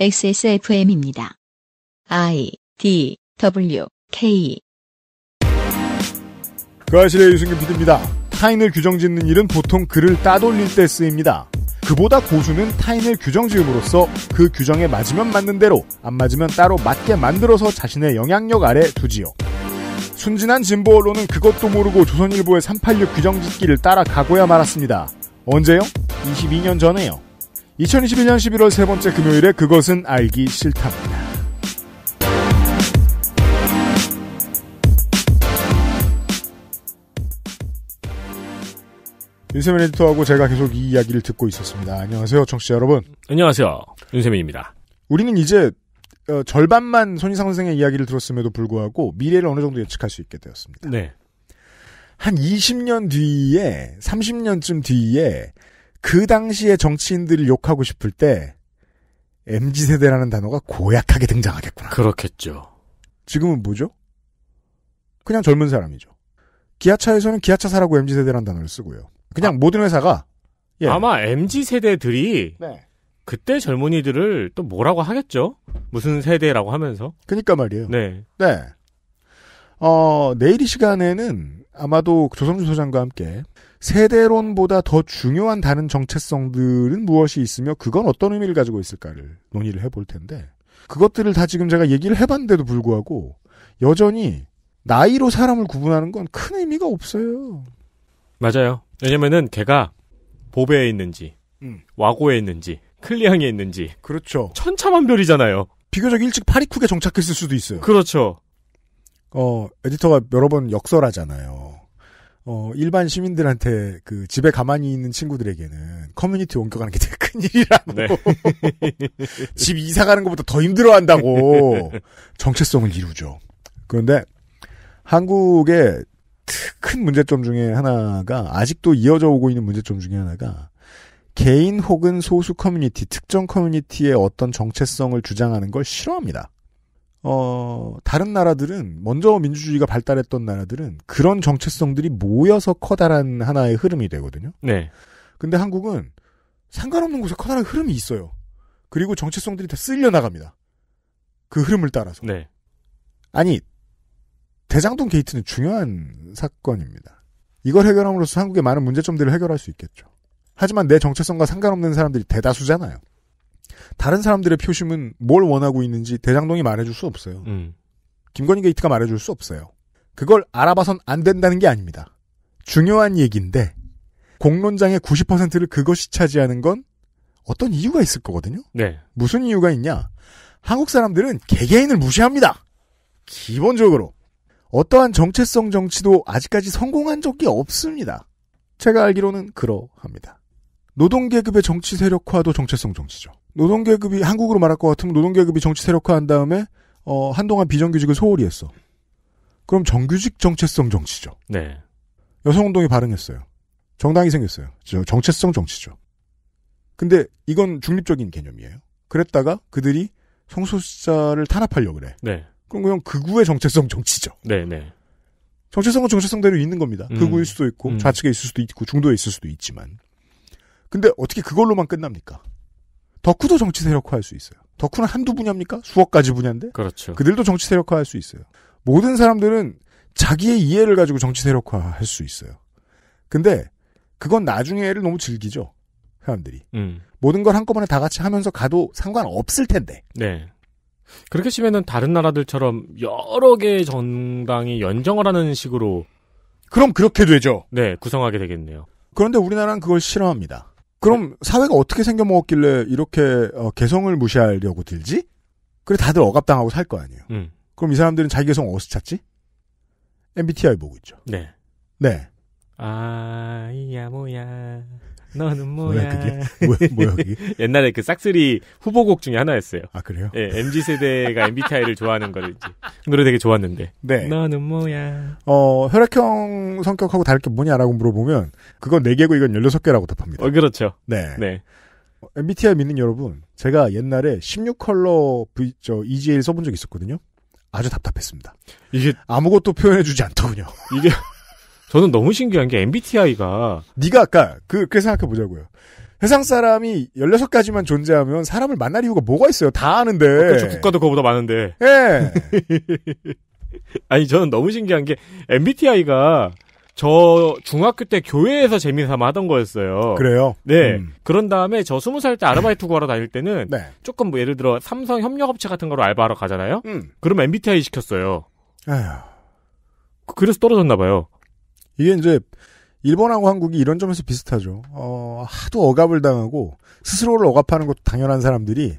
XSFM입니다. I D W K 그아실의 유승균 PD입니다. 타인을 규정 짓는 일은 보통 글을 따돌릴 때 쓰입니다. 그보다 고수는 타인을 규정 지음으로써 그 규정에 맞으면 맞는 대로, 안 맞으면 따로 맞게 만들어서 자신의 영향력 아래 두지요. 순진한 진보 언론은 그것도 모르고 조선일보의 386 규정 짓기를 따라가고야 말았습니다. 언제요? 22년 전에요. 2021년 11월 세 번째 금요일에 그것은 알기 싫답니다. 윤세민 에디터하고 제가 계속 이 이야기를 듣고 있었습니다. 안녕하세요, 청취자 여러분. 안녕하세요, 윤세민입니다. 우리는 이제 어, 절반만 손희상 선생의 이야기를 들었음에도 불구하고 미래를 어느 정도 예측할 수 있게 되었습니다. 네. 한 20년 뒤에, 30년쯤 뒤에 그 당시에 정치인들을 욕하고 싶을 때 MZ 세대라는 단어가 고약하게 등장하겠구나. 그렇겠죠. 지금은 뭐죠? 그냥 젊은 사람이죠. 기아차에서는 기아차사라고 MZ 세대라는 단어를 쓰고요. 그냥 아, 모든 회사가 예. 아마 MZ 세대들이 네. 그때 젊은이들을 또 뭐라고 하겠죠? 무슨 세대라고 하면서. 그니까 말이에요. 네. 네. 어, 내일 이 시간에는 아마도 조성주 소장과 함께 세대론보다 더 중요한 다른 정체성들은 무엇이 있으며 그건 어떤 의미를 가지고 있을까를 논의를 해볼 텐데 그것들을 다 지금 제가 얘기를 해봤는데도 불구하고 여전히 나이로 사람을 구분하는 건 큰 의미가 없어요. 맞아요. 왜냐면은 걔가 보배에 있는지 음. 와고에 있는지 클리앙에 있는지 그렇죠. 천차만별이잖아요. 비교적 일찍 파리쿡에 정착했을 수도 있어요. 그렇죠. 어 에디터가 여러 번 역설하잖아요. 어, 일반 시민들한테 그 집에 가만히 있는 친구들에게는 커뮤니티 옮겨가는 게 되게 큰 일이라고. 네. 집 이사 가는 것보다 더 힘들어 한다고 정체성을 이루죠. 그런데 한국의 큰 문제점 중에 하나가 아직도 이어져 오고 있는 문제점 중에 하나가 개인 혹은 소수 커뮤니티, 특정 커뮤니티의 어떤 정체성을 주장하는 걸 싫어합니다. 어, 다른 나라들은, 먼저 민주주의가 발달했던 나라들은 그런 정체성들이 모여서 커다란 하나의 흐름이 되거든요. 네. 근데 한국은 상관없는 곳에 커다란 흐름이 있어요. 그리고 정체성들이 다 쓸려 나갑니다. 그 흐름을 따라서. 네. 아니, 대장동 게이트는 중요한 사건입니다. 이걸 해결함으로써 한국의 많은 문제점들을 해결할 수 있겠죠. 하지만 내 정체성과 상관없는 사람들이 대다수잖아요. 다른 사람들의 표심은 뭘 원하고 있는지 대장동이 말해줄 수 없어요. 음. 김건희 게이트가 말해줄 수 없어요. 그걸 알아봐선 안 된다는 게 아닙니다. 중요한 얘기인데 공론장의 90%를 그것이 차지하는 건 어떤 이유가 있을 거거든요. 네. 무슨 이유가 있냐? 한국 사람들은 개개인을 무시합니다. 기본적으로 어떠한 정체성 정치도 아직까지 성공한 적이 없습니다. 제가 알기로는 그러합니다. 노동계급의 정치 세력화도 정체성 정치죠. 노동계급이 한국으로 말할 것 같으면 노동계급이 정치 세력화한 다음에 어, 한동안 비정규직을 소홀히 했어. 그럼 정규직 정체성 정치죠. 네. 여성운동이 발응했어요. 정당이 생겼어요. 정체성 정치죠. 근데 이건 중립적인 개념이에요. 그랬다가 그들이 성소수자를 탄압하려고 그래. 네. 그럼 그냥 극우의 정체성 정치죠. 네, 네. 정체성은 정체성대로 있는 겁니다. 음. 극우일 수도 있고 음. 좌측에 있을 수도 있고 중도에 있을 수도 있지만. 근데 어떻게 그걸로만 끝납니까? 덕후도 정치 세력화할 수 있어요. 덕후는 한두 분야입니까? 수억 가지 분야인데. 그렇죠. 그들도 정치 세력화할 수 있어요. 모든 사람들은 자기의 이해를 가지고 정치 세력화할 수 있어요. 근데 그건 나중에를 애 너무 즐기죠. 사람들이 음. 모든 걸 한꺼번에 다 같이 하면서 가도 상관없을 텐데. 네. 그렇게 치면은 다른 나라들처럼 여러 개의 정당이 연정을 하는 식으로 그럼 그렇게 되죠. 네, 구성하게 되겠네요. 그런데 우리나라는 그걸 싫어합니다. 그럼 사회가 어떻게 생겨 먹었길래 이렇게 어, 개성을 무시하려고 들지? 그래 다들 억압당하고 살 거 아니에요. 음. 그럼 이 사람들은 자기 개성 어디서 찾지? MBTI 보고 있죠. 네. 네. 아이야 뭐야. 너는 뭐 뭐야 그게? 뭐야, 뭐야 그게? 옛날에 그 싹쓸이 후보곡 중에 하나였어요. 아 그래요? 예, MZ 세대가 MBTI를 좋아하는 거를 노래 되게 좋았는데. 네. 너는 뭐어 혈액형 성격하고 다를 게 뭐냐라고 물어보면 그건 4 개고 이건 16개라고 답합니다. 어 그렇죠. 네. 네. MBTI 믿는 여러분, 제가 옛날에 16컬러 V 저 EGL 써본 적 있었거든요. 아주 답답했습니다. 이게 아무것도 표현해주지 않더군요. 이게 저는 너무 신기한 게 MBTI가 네가 아까 그 그렇게 생각해 보자고요. 세상 사람이 16가지만 존재하면 사람을 만날 이유가 뭐가 있어요? 다 아는데. 어, 그렇죠. 국가도 그거보다 많은데. 예. 아니, 저는 너무 신기한 게 MBTI가 저 중학교 때 교회에서 재미삼아 하던 거였어요. 그래요? 네. 음. 그런 다음에 저2 0살때 아르바이트 구하러 다닐 때는 네. 조금 뭐 예를 들어 삼성 협력업체 같은 거로 알바하러 가잖아요. 음. 그럼 MBTI 시켰어요. 에휴. 그래서 떨어졌나 봐요. 이게 이제 일본하고 한국이 이런 점에서 비슷하죠. 어, 하도 억압을 당하고 스스로를 억압하는 것도 당연한 사람들이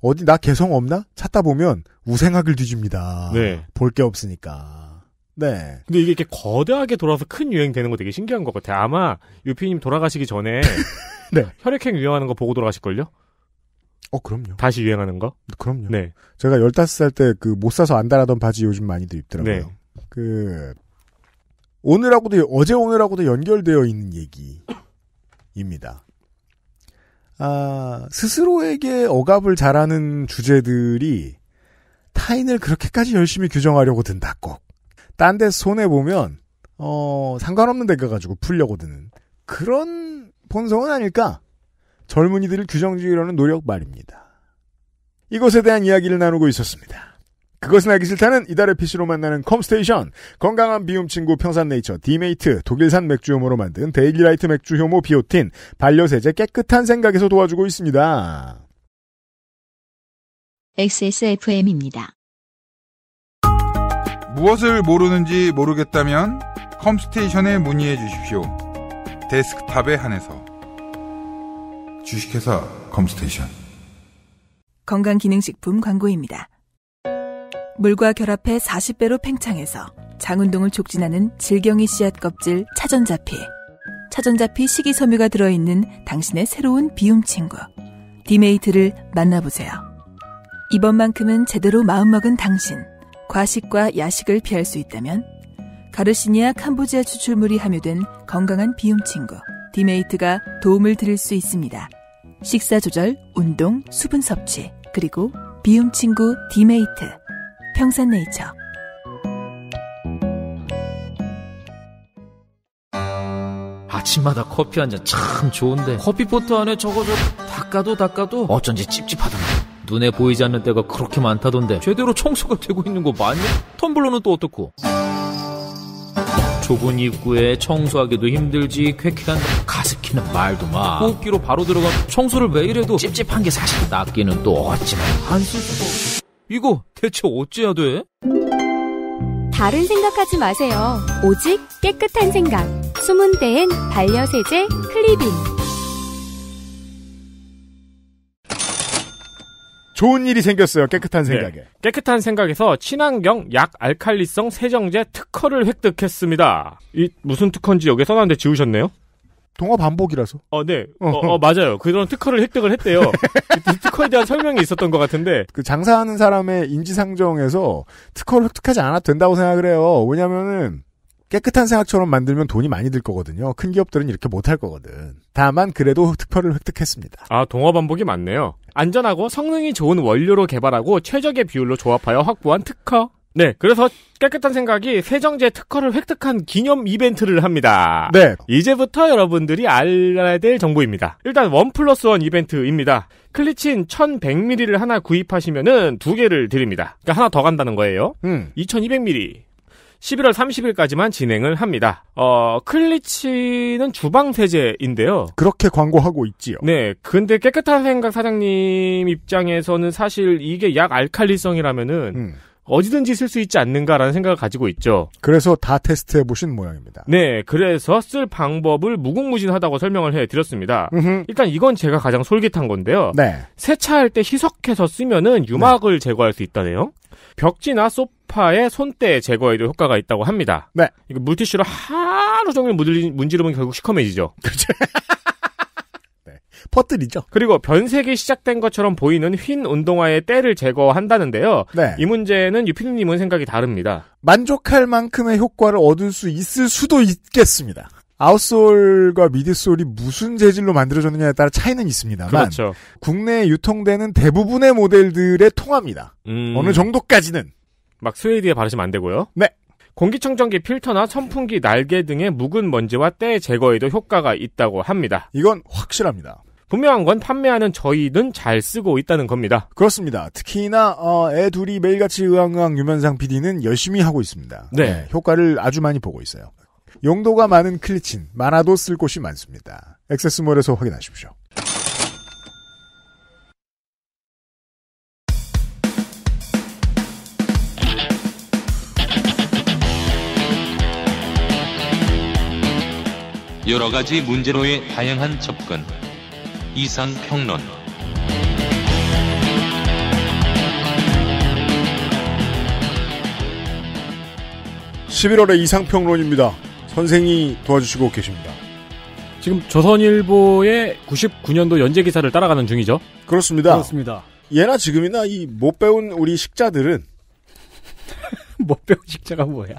어디 나 개성 없나 찾다 보면 우생학을 뒤집니다. 네. 볼 게 없으니까. 네. 근데 이게 이렇게 거대하게 돌아서 큰 유행 되는 거 되게 신기한 것 같아요. 아마 유피님 돌아가시기 전에 네. 혈액형 유행하는 거 보고 돌아가실걸요? 어, 그럼요. 다시 유행하는 거? 그럼요. 네. 제가 15살 때 그 못 사서 안 달하던 바지 요즘 많이들 입더라고요. 네. 그 오늘하고도 어제 오늘하고도 연결되어 있는 얘기입니다. 아, 스스로에게 억압을 잘하는 주제들이 타인을 그렇게까지 열심히 규정하려고 든다 꼭. 딴 데 손해 보면 어, 상관없는 데 가가지고 풀려고 드는 그런 본성은 아닐까? 젊은이들을 규정지으려는 노력 말입니다. 이것에 대한 이야기를 나누고 있었습니다. 그것은 알기 싫다는 이달의 PC로 만나는 컴스테이션, 건강한 비움 친구 평산네이처, 디메이트, 독일산 맥주효모로 만든 데일리라이트 맥주효모 비오틴, 반려세제 깨끗한 생각에서 도와주고 있습니다. XSFM입니다. 무엇을 모르는지 모르겠다면 컴스테이션에 문의해 주십시오. 데스크탑에 한해서 주식회사 컴스테이션 건강기능식품 광고입니다. 물과 결합해 40배로 팽창해서 장운동을 촉진하는 질경이 씨앗 껍질 차전자피. 차전자피 식이섬유가 들어있는 당신의 새로운 비움 친구. 디메이트를 만나보세요. 이번만큼은 제대로 마음먹은 당신. 과식과 야식을 피할 수 있다면 가르시니아 캄보지아 추출물이 함유된 건강한 비움 친구 디메이트가 도움을 드릴 수 있습니다. 식사 조절, 운동, 수분 섭취, 그리고 비움 친구 디메이트. 평산네이처 아침마다 커피 한 잔 참 좋은데 커피포트 안에 저거 저 닦아도 닦아도 어쩐지 찝찝하더 눈에 보이지 않는 때가 그렇게 많다던데 제대로 청소가 되고 있는 거 맞냐? 텀블러는 또 어떻고? 좁은 입구에 청소하기도 힘들지 쾌쾌한 가습기는 말도 마 호흡기로 바로 들어가 청소를 매일 해도 찝찝한 게 사실 낫기는 또 어찌나 한수도 이거 대체 어찌해야 돼? 다른 생각하지 마세요. 오직 깨끗한 생각. 숨은 데엔 반려세제 클리빙. 좋은 일이 생겼어요. 깨끗한 네. 생각에. 네. 깨끗한 생각에서 친환경 약 알칼리성 세정제 특허를 획득했습니다. 이 무슨 특허인지 여기 써놨는데 지우셨네요? 동화 반복이라서. 어, 네. 어. 어, 어, 맞아요. 그런 특허를 획득을 했대요. 그 특허에 대한 설명이 있었던 것 같은데. 그 장사하는 사람의 인지상정에서 특허를 획득하지 않아도 된다고 생각을 해요. 왜냐면은, 깨끗한 생각처럼 만들면 돈이 많이 들 거거든요. 큰 기업들은 이렇게 못 할 거거든. 다만 그래도 특허를 획득했습니다. 아 동화 반복이 많네요. 안전하고 성능이 좋은 원료로 개발하고 최적의 비율로 조합하여 확보한 특허. 네, 그래서 깨끗한 생각이 세정제 특허를 획득한 기념 이벤트를 합니다. 네. 이제부터 여러분들이 알아야 될 정보입니다. 일단 원 플러스 원 이벤트입니다. 클리친 1100ml를 하나 구입하시면은 두 개를 드립니다. 그러니까 하나 더 간다는 거예요. 음. 2200ml. 11월 30일까지만 진행을 합니다. 어, 클리치는 주방 세제인데요. 그렇게 광고하고 있지요. 네. 근데 깨끗한 생각 사장님 입장에서는 사실 이게 약 알칼리성이라면은 음. 어디든지 쓸 수 있지 않는가라는 생각을 가지고 있죠. 그래서 다 테스트해 보신 모양입니다. 네, 그래서 쓸 방법을 무궁무진하다고 설명을 해 드렸습니다. 일단 이건 제가 가장 솔깃한 건데요. 네. 세차할 때 희석해서 쓰면은 유막을 네. 제거할 수 있다네요. 벽지나 소파의 손때 제거에도 효과가 있다고 합니다. 네. 이거 물티슈로 하루 종일 문지르면 결국 시커매지죠. 그렇죠. 퍼뜨리죠. 그리고 변색이 시작된 것처럼 보이는 흰 운동화의 때를 제거한다는데요. 네. 이 문제는 유피님은 생각이 다릅니다. 만족할 만큼의 효과를 얻을 수 있을 수도 있겠습니다. 아웃솔과 미드솔이 무슨 재질로 만들어졌느냐에 따라 차이는 있습니다만 그렇죠. 국내에 유통되는 대부분의 모델들의 통합니다. 음... 어느 정도까지는 막 스웨이드에 바르시면 안 되고요. 네. 공기청정기 필터나 선풍기 날개 등의 묵은 먼지와 때 제거에도 효과가 있다고 합니다. 이건 확실합니다. 분명한 건 판매하는 저희는 잘 쓰고 있다는 겁니다. 그렇습니다. 특히나 어, 애 둘이 매일같이 의왕의왕 유면상 PD는 열심히 하고 있습니다. 네. 네. 효과를 아주 많이 보고 있어요. 용도가 많은 클리친, 많아도 쓸 곳이 많습니다. 액세스몰에서 확인하십시오. 여러 가지 문제로의 다양한 접근. 이상평론 (11월의) 이상평론입니다 선생이 도와주시고 계십니다 지금 조선일보의 (99년도) 연재 기사를 따라가는 중이죠 그렇습니다 그렇습니다 예나 지금이나 이 못 배운 우리 식자들은 못 배운 식자가 뭐야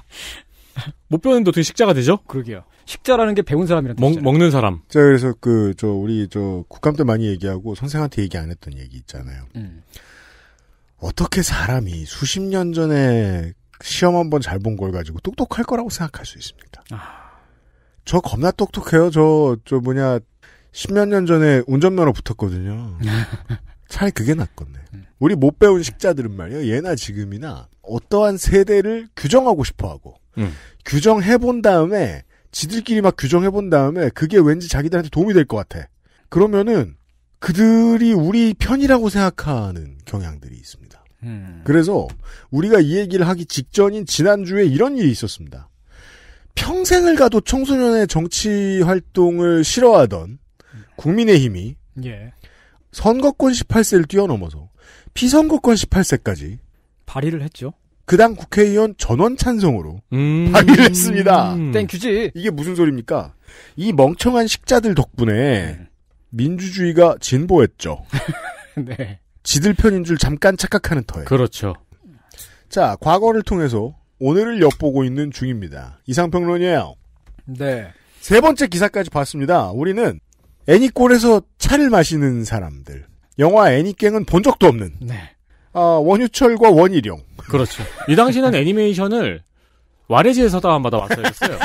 못 배우는 도중에 식자가 되죠? 그러게요. 식자라는 게 배운 사람이란 뜻이죠. 먹는 사람. 제가 그래서 그 저 우리 저 국감 때 많이 얘기하고 선생한테 얘기 안 했던 얘기 있잖아요. 음. 어떻게 사람이 수십 년 전에 시험 한번 잘 본 걸 가지고 똑똑할 거라고 생각할 수 있습니까? 아. 저 겁나 똑똑해요. 저 저 뭐냐 십몇 년 전에 운전면허 붙었거든요. 차라리 그게 낫겠네. 음. 우리 못 배운 식자들은 말이에요. 예나 지금이나 어떠한 세대를 규정하고 싶어 하고 음. 규정해본 다음에 지들끼리 막 규정해본 다음에 그게 왠지 자기들한테 도움이 될 것 같아. 그러면은 그들이 우리 편이라고 생각하는 경향들이 있습니다. 음. 그래서 우리가 이 얘기를 하기 직전인 지난주에 이런 일이 있었습니다. 평생을 가도 청소년의 정치 활동을 싫어하던 국민의힘이 예. 선거권 18세를 뛰어넘어서 피선거권 18세까지 발의를 했죠. 그당 국회의원 전원 찬성으로 음. 발의를 했습니다. 땡큐지. 이게 무슨 소리입니까? 이 멍청한 식자들 덕분에 네. 민주주의가 진보했죠. 네. 지들 편인 줄 잠깐 착각하는 터에. 그렇죠. 자, 과거를 통해서 오늘을 엿보고 있는 중입니다. 이상평론이에요. 네. 세 번째 기사까지 봤습니다. 우리는 애니골에서 차를 마시는 사람들. 영화 애니깽은 본 적도 없는. 네. 어, 원유철과 원희룡. 그렇죠. 이 당시는 애니메이션을 와레지에서 다운받아 왔어요.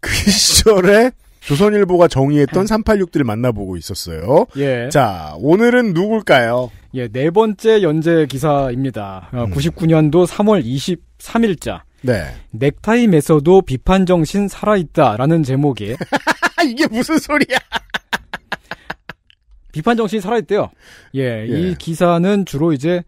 그 시절에 조선일보가 정의했던 386들을 만나보고 있었어요. 예. 자, 오늘은 누굴까요? 예, 네 번째 연재 기사입니다. 어, 음. 99년도 3월 23일자. 네. 넥타이 매서도 비판 정신 살아있다라는 제목의 이게 무슨 소리야? 비판 정신이 살아있대요. 예, 예, 이 기사는 주로 이제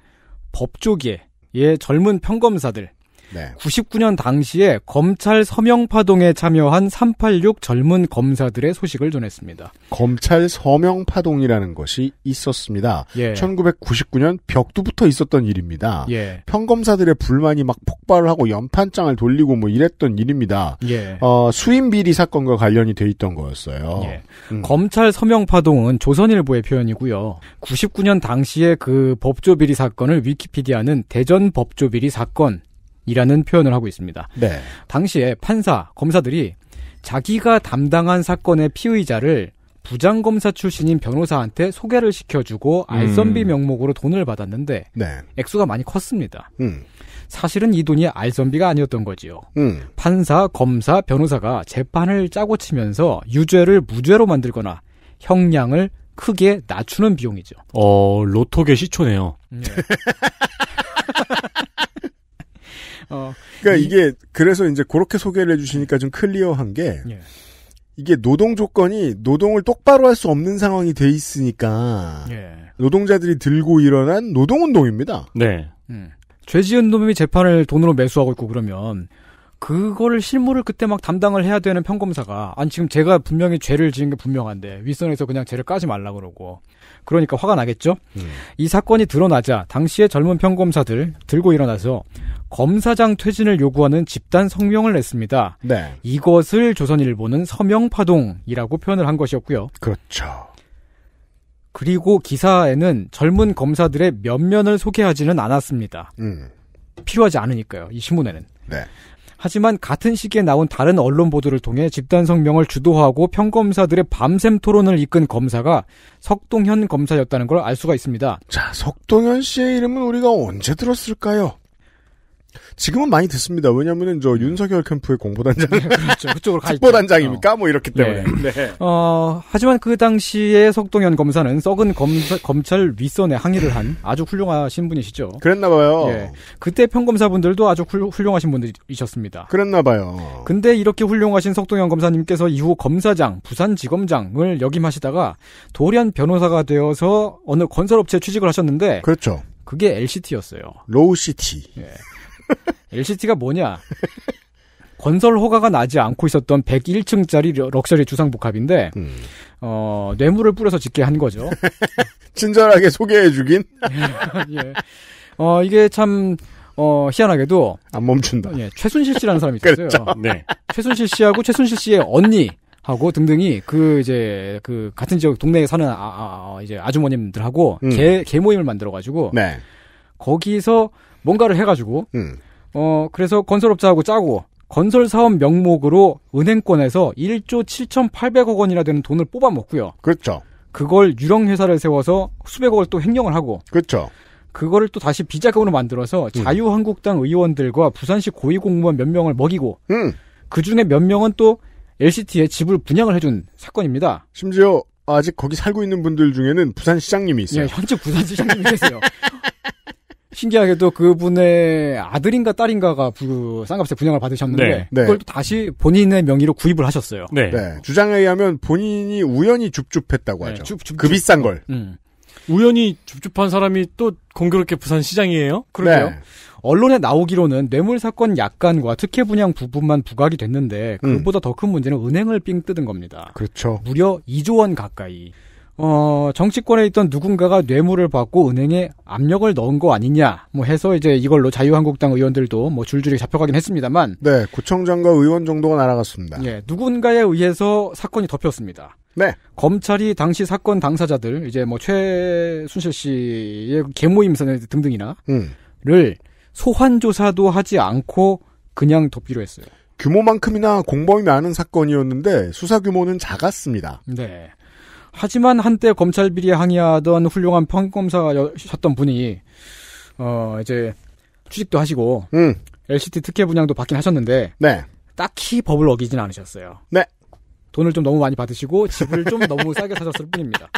법조계의 젊은 평검사들 네. 99년 당시에 검찰 서명파동에 참여한 386 젊은 검사들의 소식을 전했습니다. 검찰 서명파동이라는 것이 있었습니다. 예. 1999년 벽두부터 있었던 일입니다. 예. 평검사들의 불만이 막 폭발하고 연판장을 돌리고 뭐 이랬던 일입니다. 예. 어, 수임비리 사건과 관련이 돼 있던 거였어요. 예. 음. 검찰 서명파동은 조선일보의 표현이고요. 99년 당시에 그 법조비리 사건을 위키피디아는 대전 법조비리 사건, 이라는 표현을 하고 있습니다. 네. 당시에 판사, 검사들이 자기가 담당한 사건의 피의자를 부장검사 출신인 변호사한테 소개를 시켜주고 음. 알선비 음. 명목으로 돈을 받았는데 네. 액수가 많이 컸습니다. 음. 사실은 이 돈이 알선비가 아니었던 거지요. 음. 판사, 검사, 변호사가 재판을 짜고 치면서 유죄를 무죄로 만들거나 형량을 크게 낮추는 비용이죠. 어, 로톡의 시초네요. 네. 어, 그러니까 이, 게 그래서 이제 그렇게 소개를 해주시니까 좀 클리어한 게 예. 이게 노동 조건이 노동을 똑바로 할 수 없는 상황이 돼 있으니까 예. 노동자들이 들고 일어난 노동운동입니다. 네. 음. 죄지은 놈이 재판을 돈으로 매수하고 있고 그러면 그거를 실무를 그때 막 담당을 해야 되는 평검사가 아니 지금 제가 분명히 죄를 지은 게 분명한데 윗선에서 그냥 죄를 까지 말라 그러고 그러니까 화가 나겠죠. 음. 이 사건이 드러나자 당시에 젊은 평검사들 들고 일어나서 검사장 퇴진을 요구하는 집단 성명을 냈습니다. 네. 이것을 조선일보는 서명파동이라고 표현을 한 것이었고요. 그렇죠. 그리고 기사에는 젊은 검사들의 면면을 소개하지는 않았습니다. 음. 필요하지 않으니까요. 이 신문에는. 네. 하지만 같은 시기에 나온 다른 언론 보도를 통해 집단 성명을 주도하고 평검사들의 밤샘 토론을 이끈 검사가 석동현 검사였다는 걸 알 수가 있습니다. 자, 석동현 씨의 이름은 우리가 언제 들었을까요? 지금은 많이 듣습니다. 왜냐면은 저 음. 윤석열 캠프의 공보단장, 그렇죠. 그쪽으로 가 특보단장입니까? 어. 뭐 이렇기 때문에. 네. 네. 어, 하지만 그 당시에 석동현 검사는 썩은 검사, 검찰 윗선에 항의를 한 아주 훌륭하신 분이시죠. 그랬나봐요. 예. 그때 평검사분들도 아주 훌, 훌륭하신 분들이셨습니다. 그랬나봐요. 근데 이렇게 훌륭하신 석동현 검사님께서 이후 검사장, 부산지검장을 역임하시다가 돌연 변호사가 되어서 어느 건설업체 취직을 하셨는데. 그렇죠. 그게 LCT였어요. 로우시티. 예. LCT가 뭐냐? 건설 허가가 나지 않고 있었던 101층짜리 럭셔리 주상복합인데 음. 어, 뇌물을 뿌려서 짓게 한 거죠. 친절하게 소개해 주긴. 예. 어, 이게 참 어, 희한하게도 안 멈춘다. 예, 최순실 씨라는 사람이 있었어요. 그렇죠. 네. 최순실 씨하고 최순실 씨의 언니 하고 등등이 그 이제 그 같은 지역 동네에 사는 아, 아, 아 이제 아주머님들하고 음. 개, 개 모임을 만들어 가지고 네. 거기서 뭔가를 해가지고 음. 어 그래서 건설업자하고 짜고 건설 사업 명목으로 은행권에서 1조 7,800억 원이나 되는 돈을 뽑아 먹고요. 그렇죠. 그걸 유령 회사를 세워서 수백억을 또 횡령을 하고. 그렇죠. 그거를 또 다시 비자금으로 만들어서 음. 자유한국당 의원들과 부산시 고위공무원 몇 명을 먹이고 음. 그 중에 몇 명은 또 LCT에 집을 분양을 해준 사건입니다. 심지어 아직 거기 살고 있는 분들 중에는 부산시장님이 있어요. 예, 현재 부산시장님이 계세요. 신기하게도 그분의 아들인가 딸인가가 그 쌍값에 분양을 받으셨는데 네. 네. 그걸 또 다시 본인의 명의로 구입을 하셨어요. 네. 네. 주장에 의하면 본인이 우연히 줍줍했다고 네, 하죠. 줍, 줍, 그 비싼 걸. 음. 우연히 줍줍한 사람이 또 공교롭게 부산 시장이에요? 그러게요. 언론에 나오기로는 뇌물 사건 약관과 특혜 분양 부분만 부각이 됐는데 음. 그보다 음. 더큰 문제는 은행을 삥 뜯은 겁니다. 그렇죠. 무려 2조 원 가까이. 어, 정치권에 있던 누군가가 뇌물을 받고 은행에 압력을 넣은 거 아니냐, 뭐 해서 이제 이걸로 자유한국당 의원들도 뭐 줄줄이 잡혀가긴 했습니다만. 네, 구청장과 의원 정도가 날아갔습니다. 예, 누군가에 의해서 사건이 덮였습니다. 네. 검찰이 당시 사건 당사자들, 이제 뭐 최순실 씨의 계모임 선언 등등이나, 음. 를 소환조사도 하지 않고 그냥 덮기로 했어요. 규모만큼이나 공범이 많은 사건이었는데 수사 규모는 작았습니다. 네. 하지만 한때 검찰 비리에 항의하던 훌륭한 평검사셨던 분이 어 이제 취직도 하시고 음. LCT 특혜 분양도 받긴 하셨는데 네. 딱히 법을 어기진 않으셨어요. 네. 돈을 좀 너무 많이 받으시고 집을 좀 너무 싸게 사셨을 뿐입니다.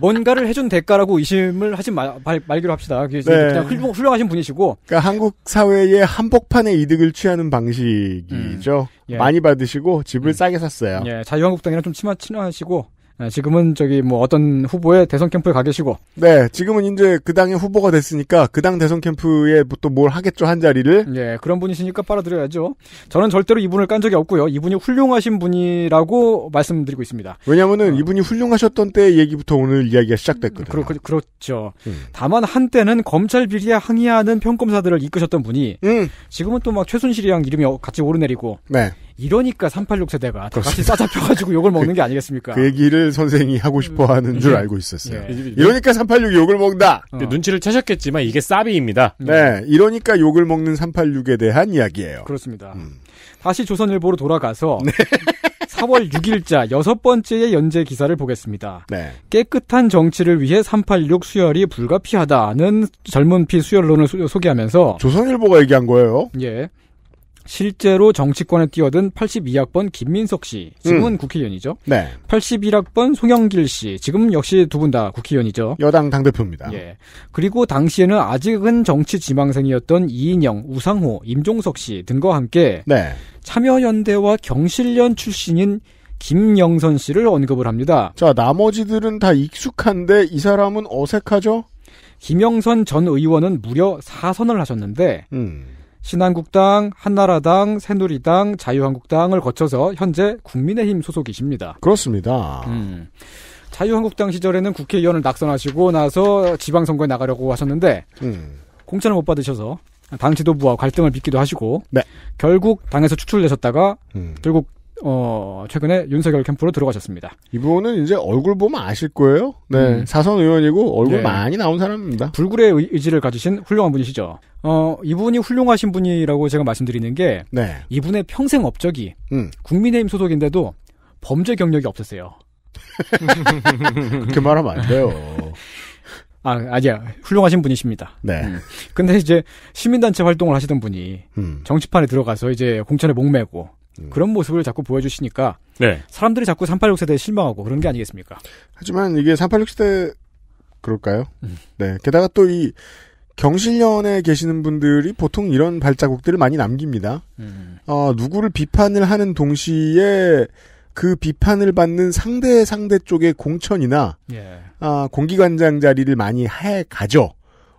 뭔가를 해준 대가라고 의심을 하지 말, 말, 기로 합시다. 네. 그냥 훌륭, 훌륭하신 분이시고. 그러니까 한국 사회의 한복판의 이득을 취하는 방식이죠. 음. 예. 많이 받으시고 집을 음. 싸게 샀어요. 예, 자유한국당이랑 좀 친하, 친하시고 네, 지금은 저기 뭐 어떤 후보의 대선 캠프에 가 계시고. 네, 지금은 이제 그 당의 후보가 됐으니까 그 당 대선 캠프에 뭐 또뭘 하겠죠 한 자리를. 예, 그런 분이시니까 빨아들여야죠. 저는 절대로 이분을 깐 적이 없고요. 이분이 훌륭하신 분이라고 말씀드리고 있습니다. 왜냐면은 어. 이분이 훌륭하셨던 때 얘기부터 오늘 이야기가 시작됐거든요. 그렇, 그렇죠. 음. 다만 한때는 검찰 비리에 항의하는 평검사들을 이끄셨던 분이 음. 지금은 또 막 최순실이랑 이름이 어, 같이 오르내리고. 네. 이러니까 386 세대가 다 같이 싸잡혀가지고 욕을 먹는 게 아니겠습니까? 그 얘기를 선생이 하고 싶어 음. 하는 줄 예. 알고 있었어요. 네. 이러니까 386이 욕을 먹는다! 어. 눈치를 채셨겠지만 이게 싸비입니다. 네. 네. 이러니까 욕을 먹는 386에 대한 이야기예요. 그렇습니다. 음. 다시 조선일보로 돌아가서. 네. 4월 6일자 여섯 번째의 연재 기사를 보겠습니다. 네. 깨끗한 정치를 위해 386 수혈이 불가피하다는 젊은 피 수혈론을 소, 개하면서 조선일보가 얘기한 거예요. 예. 실제로 정치권에 뛰어든 82학번 김민석 씨, 지금은 음. 국회의원이죠. 네. 81학번 송영길 씨, 지금 역시 두 분 다 국회의원이죠. 여당 당대표입니다. 예. 그리고 당시에는 아직은 정치 지망생이었던 이인영, 우상호, 임종석 씨 등과 함께 네. 참여연대와 경실련 출신인 김영선 씨를 언급을 합니다. 자, 나머지들은 다 익숙한데 이 사람은 어색하죠? 김영선 전 의원은 무려 4선을 하셨는데 음. 신한국당, 한나라당, 새누리당, 자유한국당을 거쳐서 현재 국민의힘 소속이십니다. 그렇습니다. 음. 자유한국당 시절에는 국회의원을 낙선하시고 나서 지방선거에 나가려고 하셨는데 음. 공천을 못 받으셔서 당 지도부와 갈등을 빚기도 하시고 네. 결국 당에서 추출되셨다가 음. 결국 어, 최근에 윤석열 캠프로 들어가셨습니다. 이분은 이제 얼굴 보면 아실 거예요. 네. 음. 사선 의원이고 얼굴 네. 많이 나온 사람입니다. 불굴의 의지를 가지신 훌륭한 분이시죠. 어, 이분이 훌륭하신 분이라고 제가 말씀드리는 게 네. 이분의 평생 업적이 음. 국민의힘 소속인데도 범죄 경력이 없었어요. 그렇게 말하면 안 돼요. 아, 아니야. 훌륭하신 분이십니다. 네. 음. 근데 이제 시민단체 활동을 하시던 분이 음. 정치판에 들어가서 이제 공천에 목매고 음. 그런 모습을 자꾸 보여주시니까 네. 사람들이 자꾸 386세대에 실망하고 그런 게 아니겠습니까? 하지만 이게 386세대 그럴까요? 음. 네. 게다가 또 이 경실련에 계시는 분들이 보통 이런 발자국들을 많이 남깁니다. 음. 어, 누구를 비판을 하는 동시에 그 비판을 받는 상대 상대 쪽의 공천이나 예. 아, 공기관장 자리를 많이 해 가죠.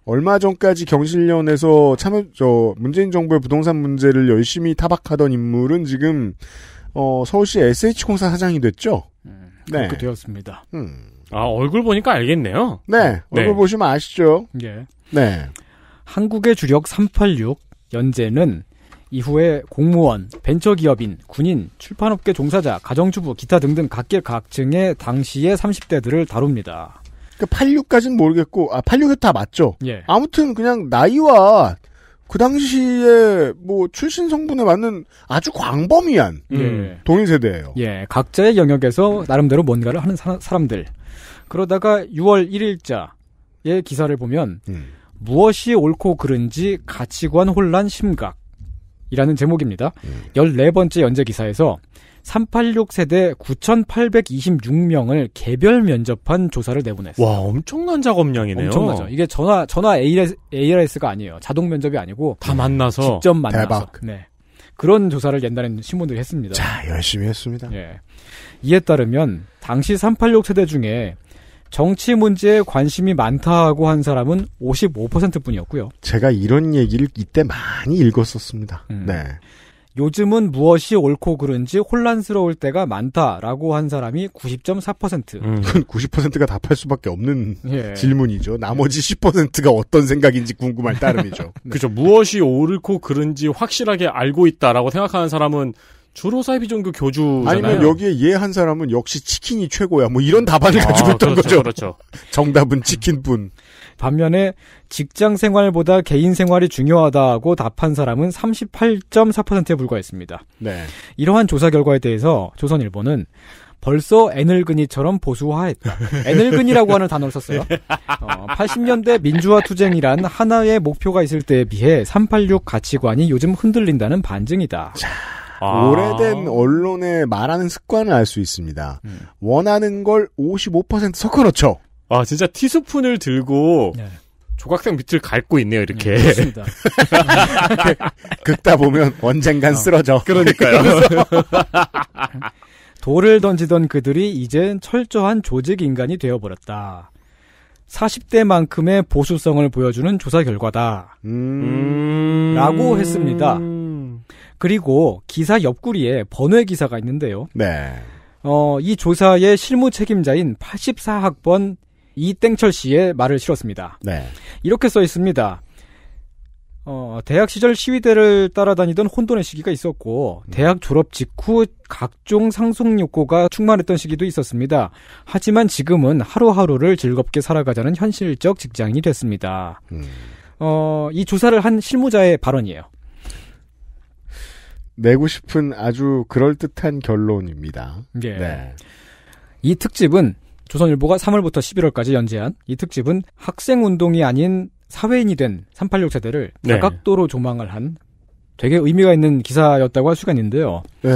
얼마 전까지 경실련에서 참, 저, 문재인 정부의 부동산 문제를 열심히 타박하던 인물은 지금, 어, 서울시 SH공사 사장이 됐죠? 음, 네. 그렇게 되었습니다. 음. 아, 얼굴 보니까 알겠네요? 네. 얼굴 네. 보시면 아시죠? 예. 네. 한국의 주력 386, 연재는 이후에 공무원, 벤처기업인, 군인, 출판업계 종사자, 가정주부, 기타 등등 각계 각층의 당시의 30대들을 다룹니다. 그러니까 86까지는 모르겠고 아 86회 다 맞죠. 예. 아무튼 그냥 나이와 그 당시에 뭐 출신 성분에 맞는 아주 광범위한 예. 동인 세대예요. 예, 각자의 영역에서 나름대로 뭔가를 하는 사, 람들 그러다가 6월 1일자의 기사를 보면 음. 무엇이 옳고 그른지 가치관 혼란 심각. 이라는 제목입니다. 음. 14번째 연재 기사에서 386 세대 9,826명을 개별 면접한 조사를 내보냈어요. 와, 엄청난 작업량이네요. 엄청나죠. 이게 전화 전화 ARS, ARS가 아니에요. 자동 면접이 아니고 다 만나서 직접 만나서 대박. 네. 그런 조사를 옛날에는 신문들이 했습니다. 자, 열심히 했습니다. 예. 이에 따르면 당시 386 세대 중에 정치 문제에 관심이 많다고 한 사람은 55% 뿐이었고요. 제가 이런 얘기를 이때 많이 읽었었습니다. 음. 네. 요즘은 무엇이 옳고 그른지 혼란스러울 때가 많다라고 한 사람이 90.4%. 음. 90%가 답할 수밖에 없는 예. 질문이죠. 나머지 10%가 어떤 생각인지 궁금할 따름이죠. 네. 그죠. 무엇이 옳고 그른지 확실하게 알고 있다라고 생각하는 사람은 주로 사이비종교 교주잖아요. 아니면 여기에 예 한 사람은 역시 치킨이 최고야. 뭐 이런 답안을 아, 가지고 있던 그렇죠, 거죠. 그렇죠. 정답은 치킨뿐. 반면에 직장 생활보다 개인 생활이 중요하다고 답한 사람은 38.4%에 불과했습니다. 네. 이러한 조사 결과에 대해서 조선일보는 벌써 애늙은이처럼 보수화했다. 애늙은이라고 하는 단어를 썼어요. 어, 80년대 민주화 투쟁이란 하나의 목표가 있을 때에 비해 386 가치관이 요즘 흔들린다는 반증이다. 자, 아. 오래된 언론의 말하는 습관을 알 수 있습니다. 음. 원하는 걸 55% 섞어놓죠. 아 진짜 티스푼을 들고 네. 조각상 밑을 갈고 있네요 이렇게. 네, 그렇습니다. 긁다 보면 언젠간 어, 쓰러져. 그러니까요. 돌을 던지던 그들이 이젠 철저한 조직 인간이 되어버렸다. 40대만큼의 보수성을 보여주는 조사 결과다. 음... 라고 했습니다. 그리고 기사 옆구리에 번외 기사가 있는데요. 네. 어, 이 조사의 실무 책임자인 84학번 이땡철 씨의 말을 실었습니다. 네. 이렇게 써 있습니다. 어, 대학 시절 시위대를 따라다니던 혼돈의 시기가 있었고, 음. 대학 졸업 직후 각종 상속 욕구가 충만했던 시기도 있었습니다. 하지만 지금은 하루하루를 즐겁게 살아가자는 현실적 직장이 됐습니다. 음. 어, 이 조사를 한 실무자의 발언이에요. 내고 싶은 아주 그럴듯한 결론입니다. 예. 네. 이 특집은 조선일보가 3월부터 11월까지 연재한 이 특집은 학생 운동이 아닌 사회인이 된386 세대를 다각도로 네. 조망을 한 되게 의미가 있는 기사였다고 할 수가 있는데요. 네.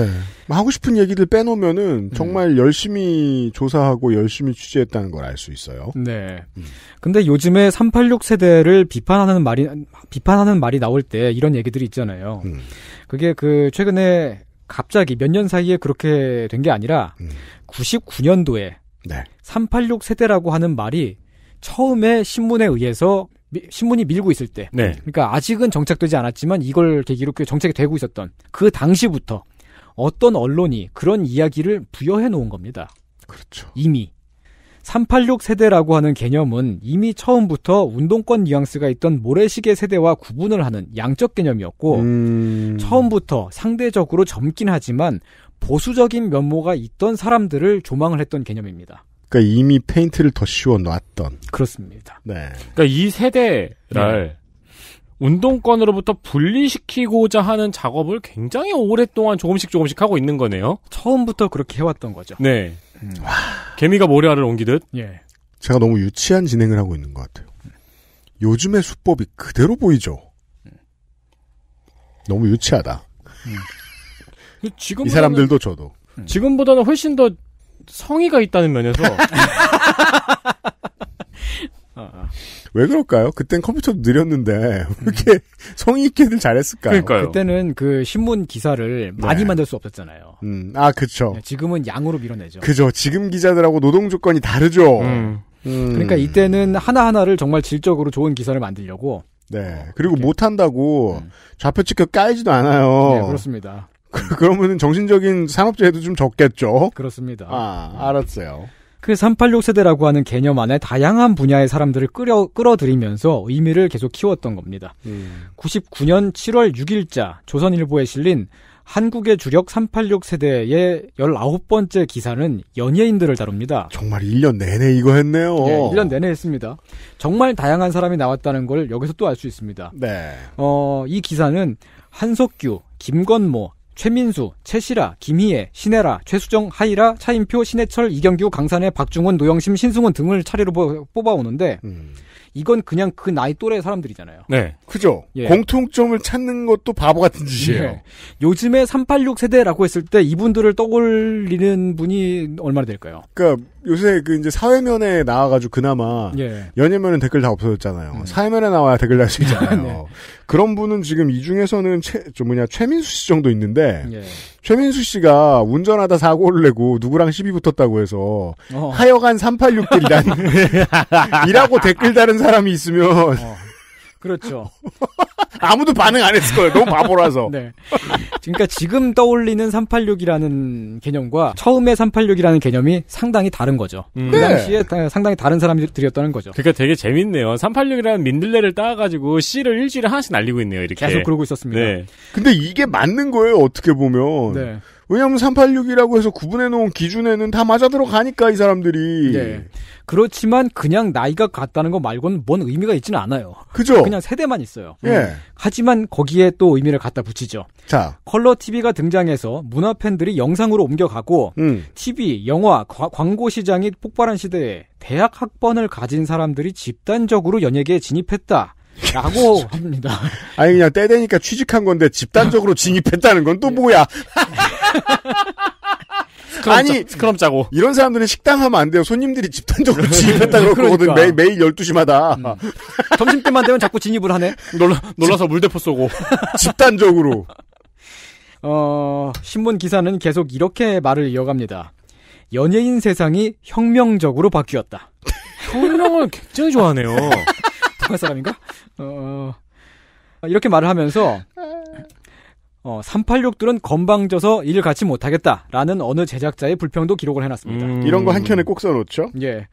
뭐 하고 싶은 얘기들 빼놓으면은 음. 정말 음. 열심히 조사하고 열심히 취재했다는 걸 알 수 있어요. 네. 음. 근데 요즘에 386 세대를 비판하는 말이 비판하는 말이 나올 때 이런 얘기들이 있잖아요. 음. 그게 그 최근에 갑자기 몇 년 사이에 그렇게 된 게 아니라 99년도에 음. 네. 386 세대라고 하는 말이 처음에 신문에 의해서 미, 신문이 밀고 있을 때, 네. 그러니까 아직은 정착되지 않았지만 이걸 계기로 정착이 되고 있었던 그 당시부터 어떤 언론이 그런 이야기를 부여해 놓은 겁니다. 그렇죠. 이미 386 세대라고 하는 개념은 이미 처음부터 운동권 뉘앙스가 있던 모래시계 세대와 구분을 하는 양적 개념이었고 음... 처음부터 상대적으로 젊긴 하지만 보수적인 면모가 있던 사람들을 조망을 했던 개념입니다. 그러니까 이미 페인트를 더 씌워 놨던. 그렇습니다. 네. 그러니까 이 세대를 네. 운동권으로부터 분리시키고자 하는 작업을 굉장히 오랫동안 조금씩 조금씩 하고 있는 거네요. 처음부터 그렇게 해왔던 거죠. 네. 음. 와. 개미가 모래알을 옮기듯. 예. 제가 너무 유치한 진행을 하고 있는 것 같아요. 요즘의 수법이 그대로 보이죠. 음. 너무 유치하다. 음. 그 지금 이 사람들도 저도 음. 지금보다는 훨씬 더 성의가 있다는 면에서 어, 어. 왜 그럴까요? 그땐 컴퓨터도 느렸는데 왜 음. 이렇게 성의 있게들 잘했을까요? 그러니까요. 그때는 그 신문 기사를 네. 많이 네. 만들 수 없었잖아요. 음, 아 그쵸. 네, 지금은 양으로 밀어내죠. 그죠. 지금 기자들하고 노동 조건이 다르죠. 음. 음. 그러니까 이때는 하나 하나를 정말 질적으로 좋은 기사를 만들려고. 네. 그리고 못 한다고 음. 좌표 찍혀 까이지도 않아요. 네, 그렇습니다. 그러면 정신적인 산업재해도 좀 적겠죠? 그렇습니다. 아, 알았어요. 그 386세대라고 하는 개념 안에 다양한 분야의 사람들을 끌어, 끌어들이면서 의미를 계속 키웠던 겁니다. 음. 99년 7월 6일자 조선일보에 실린 한국의 주력 386 세대의 19번째 기사는 연예인들을 다룹니다. 정말 1년 내내 이거 했네요. 네, 예, 1년 내내 했습니다. 정말 다양한 사람이 나왔다는 걸 여기서 또 알 수 있습니다. 네. 어, 이 기사는 한석규, 김건모, 최민수, 최시라, 김희애, 신혜라, 최수정, 하이라, 차인표, 신해철, 이경규, 강산의 박중훈, 노영심, 신승훈 등을 차례로 뽑아오는데 음. 이건 그냥 그 나이 또래 사람들이잖아요. 네. 그죠? 예. 공통점을 찾는 것도 바보 같은 짓이에요. 예. 요즘에 386 세대라고 했을 때 이분들을 떠올리는 분이 얼마나 될까요? 그 요새 그 이제 사회면에 나와가지고 그나마 예. 연예면은 댓글 다 없어졌잖아요. 음. 사회면에 나와야 댓글 날수 네. 있잖아요. 네. 그런 분은 지금 이 중에서는 최, 저 뭐냐 최민수 씨 정도 있는데 예. 최민수 씨가 운전하다 사고를 내고 누구랑 시비 붙었다고 해서 어. 하여간 386길이란 이라고 댓글 다는 사람이 있으면. 어. 그렇죠. 아무도 반응 안 했을 거예요. 너무 바보라서. 네. 그러니까 지금 떠올리는 386이라는 개념과 처음에 386이라는 개념이 상당히 다른 거죠. 음. 그 네. 당시에 상당히 다른 사람들이었다는 거죠. 그러니까 되게 재밌네요. 386이라는 민들레를 따가지고 C를 일주일에 하나씩 날리고 있네요. 이렇게 계속 그러고 있었습니다. 네. 근데 이게 맞는 거예요. 어떻게 보면. 네. 왜냐하면 386이라고 해서 구분해 놓은 기준에는 다 맞아 들어가니까 이 사람들이. 네. 그렇지만 그냥 나이가 같다는 거 말고는 뭔 의미가 있지는 않아요. 그죠? 그냥 세대만 있어요. 예. 하지만 거기에 또 의미를 갖다 붙이죠. 자. 컬러 TV가 등장해서 문화 팬들이 영상으로 옮겨가고 음. TV, 영화, 과, 광고 시장이 폭발한 시대에 대학 학번을 가진 사람들이 집단적으로 연예계에 진입했다. 라고 합니다. 아니 그냥 때되니까 취직한 건데 집단적으로 진입했다는 건또 네. 뭐야? 스크럼 아니 짜, 스크럼 짜고 이런 사람들은 식당 하면 안 돼요. 손님들이 집단적으로 진입했다 그러거든 그러니까. 매 매일 12시마다. 음. 점심 때만 되면 자꾸 진입을 하네. 놀라 놀라서 물대포 쏘고 집단적으로. 어, 신문 기사는 계속 이렇게 말을 이어갑니다. 연예인 세상이 혁명적으로 바뀌었다. 혁명을 굉장히 좋아하네요. 동한 사람인가? 어, 어, 이렇게 말을 하면서 어, 386들은 건방져서 일을 같이 못하겠다라는 어느 제작자의 불평도 기록을 해놨습니다. 음... 이런 거 한 켠에 꼭 써놓죠? 예.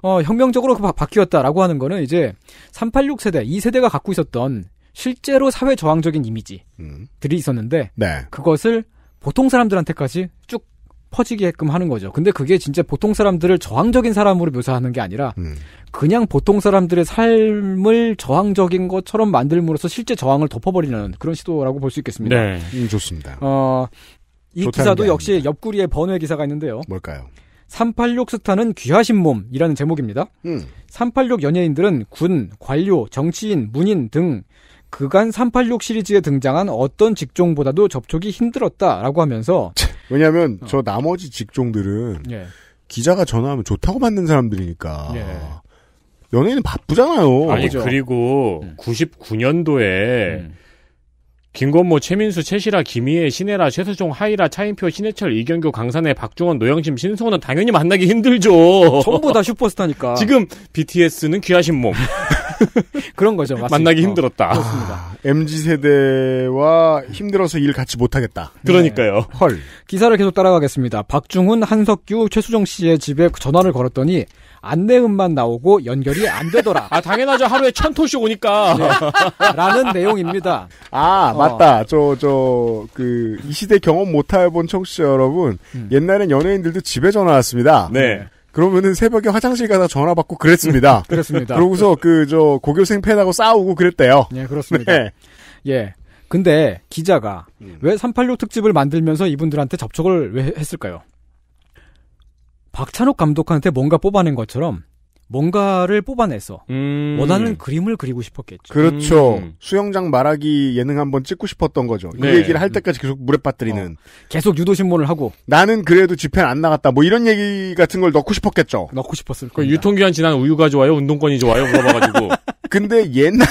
어, 혁명적으로 바, 바뀌었다라고 하는 거는 이제 386 세대, 이 세대가 갖고 있었던 실제로 사회 저항적인 이미지들이 음. 있었는데 네. 그것을 보통 사람들한테까지 쭉 퍼지게끔 하는 거죠. 근데 그게 진짜 보통 사람들을 저항적인 사람으로 묘사하는 게 아니라 음. 그냥 보통 사람들의 삶을 저항적인 것처럼 만들므로써 실제 저항을 덮어버리는 그런 시도라고 볼 수 있겠습니다. 네, 음, 좋습니다. 어, 이 기사도 역시 아닙니다. 옆구리에 번외 기사가 있는데요. 뭘까요? 386 스타는 귀하신 몸이라는 제목입니다. 음. 386 연예인들은 군, 관료, 정치인, 문인 등 그간 386 시리즈에 등장한 어떤 직종보다도 접촉이 힘들었다라고 하면서 왜냐하면 어. 저 나머지 직종들은 예. 기자가 전화하면 좋다고 받는 사람들이니까 예. 연예인은 바쁘잖아요. 아니 그죠? 그리고 음. 99년도에 음. 김건모, 최민수, 최시라, 김희애, 신혜라, 최수종, 하이라, 차인표, 신해철, 이경규, 강산의 박중원, 노영심, 신승호는 당연히 만나기 힘들죠. 전부 다 슈퍼스타니까. 지금 BTS는 귀하신 몸. 그런 거죠. 맞습니다. 만나기 어, 힘들었다. 어, 그렇습니다. 아, MZ 세대와 힘들어서 일 같이 못하겠다. 그러니까요. 네. 헐. 기사를 계속 따라가겠습니다. 박중훈, 한석규, 최수정 씨의 집에 전화를 걸었더니 안내음만 나오고 연결이 안 되더라. 아 당연하죠. 하루에 천토씩 오니까. 네. 라는 내용입니다. 아 어. 맞다. 저 저 그 이 시대 경험 못해본 청취자 여러분, 음. 옛날엔 연예인들도 집에 전화 왔습니다. 네. 네. 그러면은 새벽에 화장실 가다 전화 받고 그랬습니다. 음, 그렇습니다. 그러고서 그 저 고교생 팬하고 싸우고 그랬대요. 네, 그렇습니다. 네. 예. 근데 기자가 음. 왜386 특집을 만들면서 이분들한테 접촉을 왜 했을까요? 박찬욱 감독한테 뭔가 뽑아낸 것처럼 뭔가를 뽑아내서 음. 원하는 그림을 그리고 싶었겠죠. 그렇죠. 음. 수영장 말하기 예능 한번 찍고 싶었던 거죠. 그 네. 그 얘기를 할 때까지 계속 물에 빠뜨리는. 어. 계속 유도신문을 하고. 나는 그래도 집회는 안 나갔다. 뭐 이런 얘기 같은 걸 넣고 싶었겠죠. 넣고 싶었을 거예요. 그 유통기한 지난 우유가 좋아요? 운동권이 좋아요? 물어봐가지고. 근데 옛날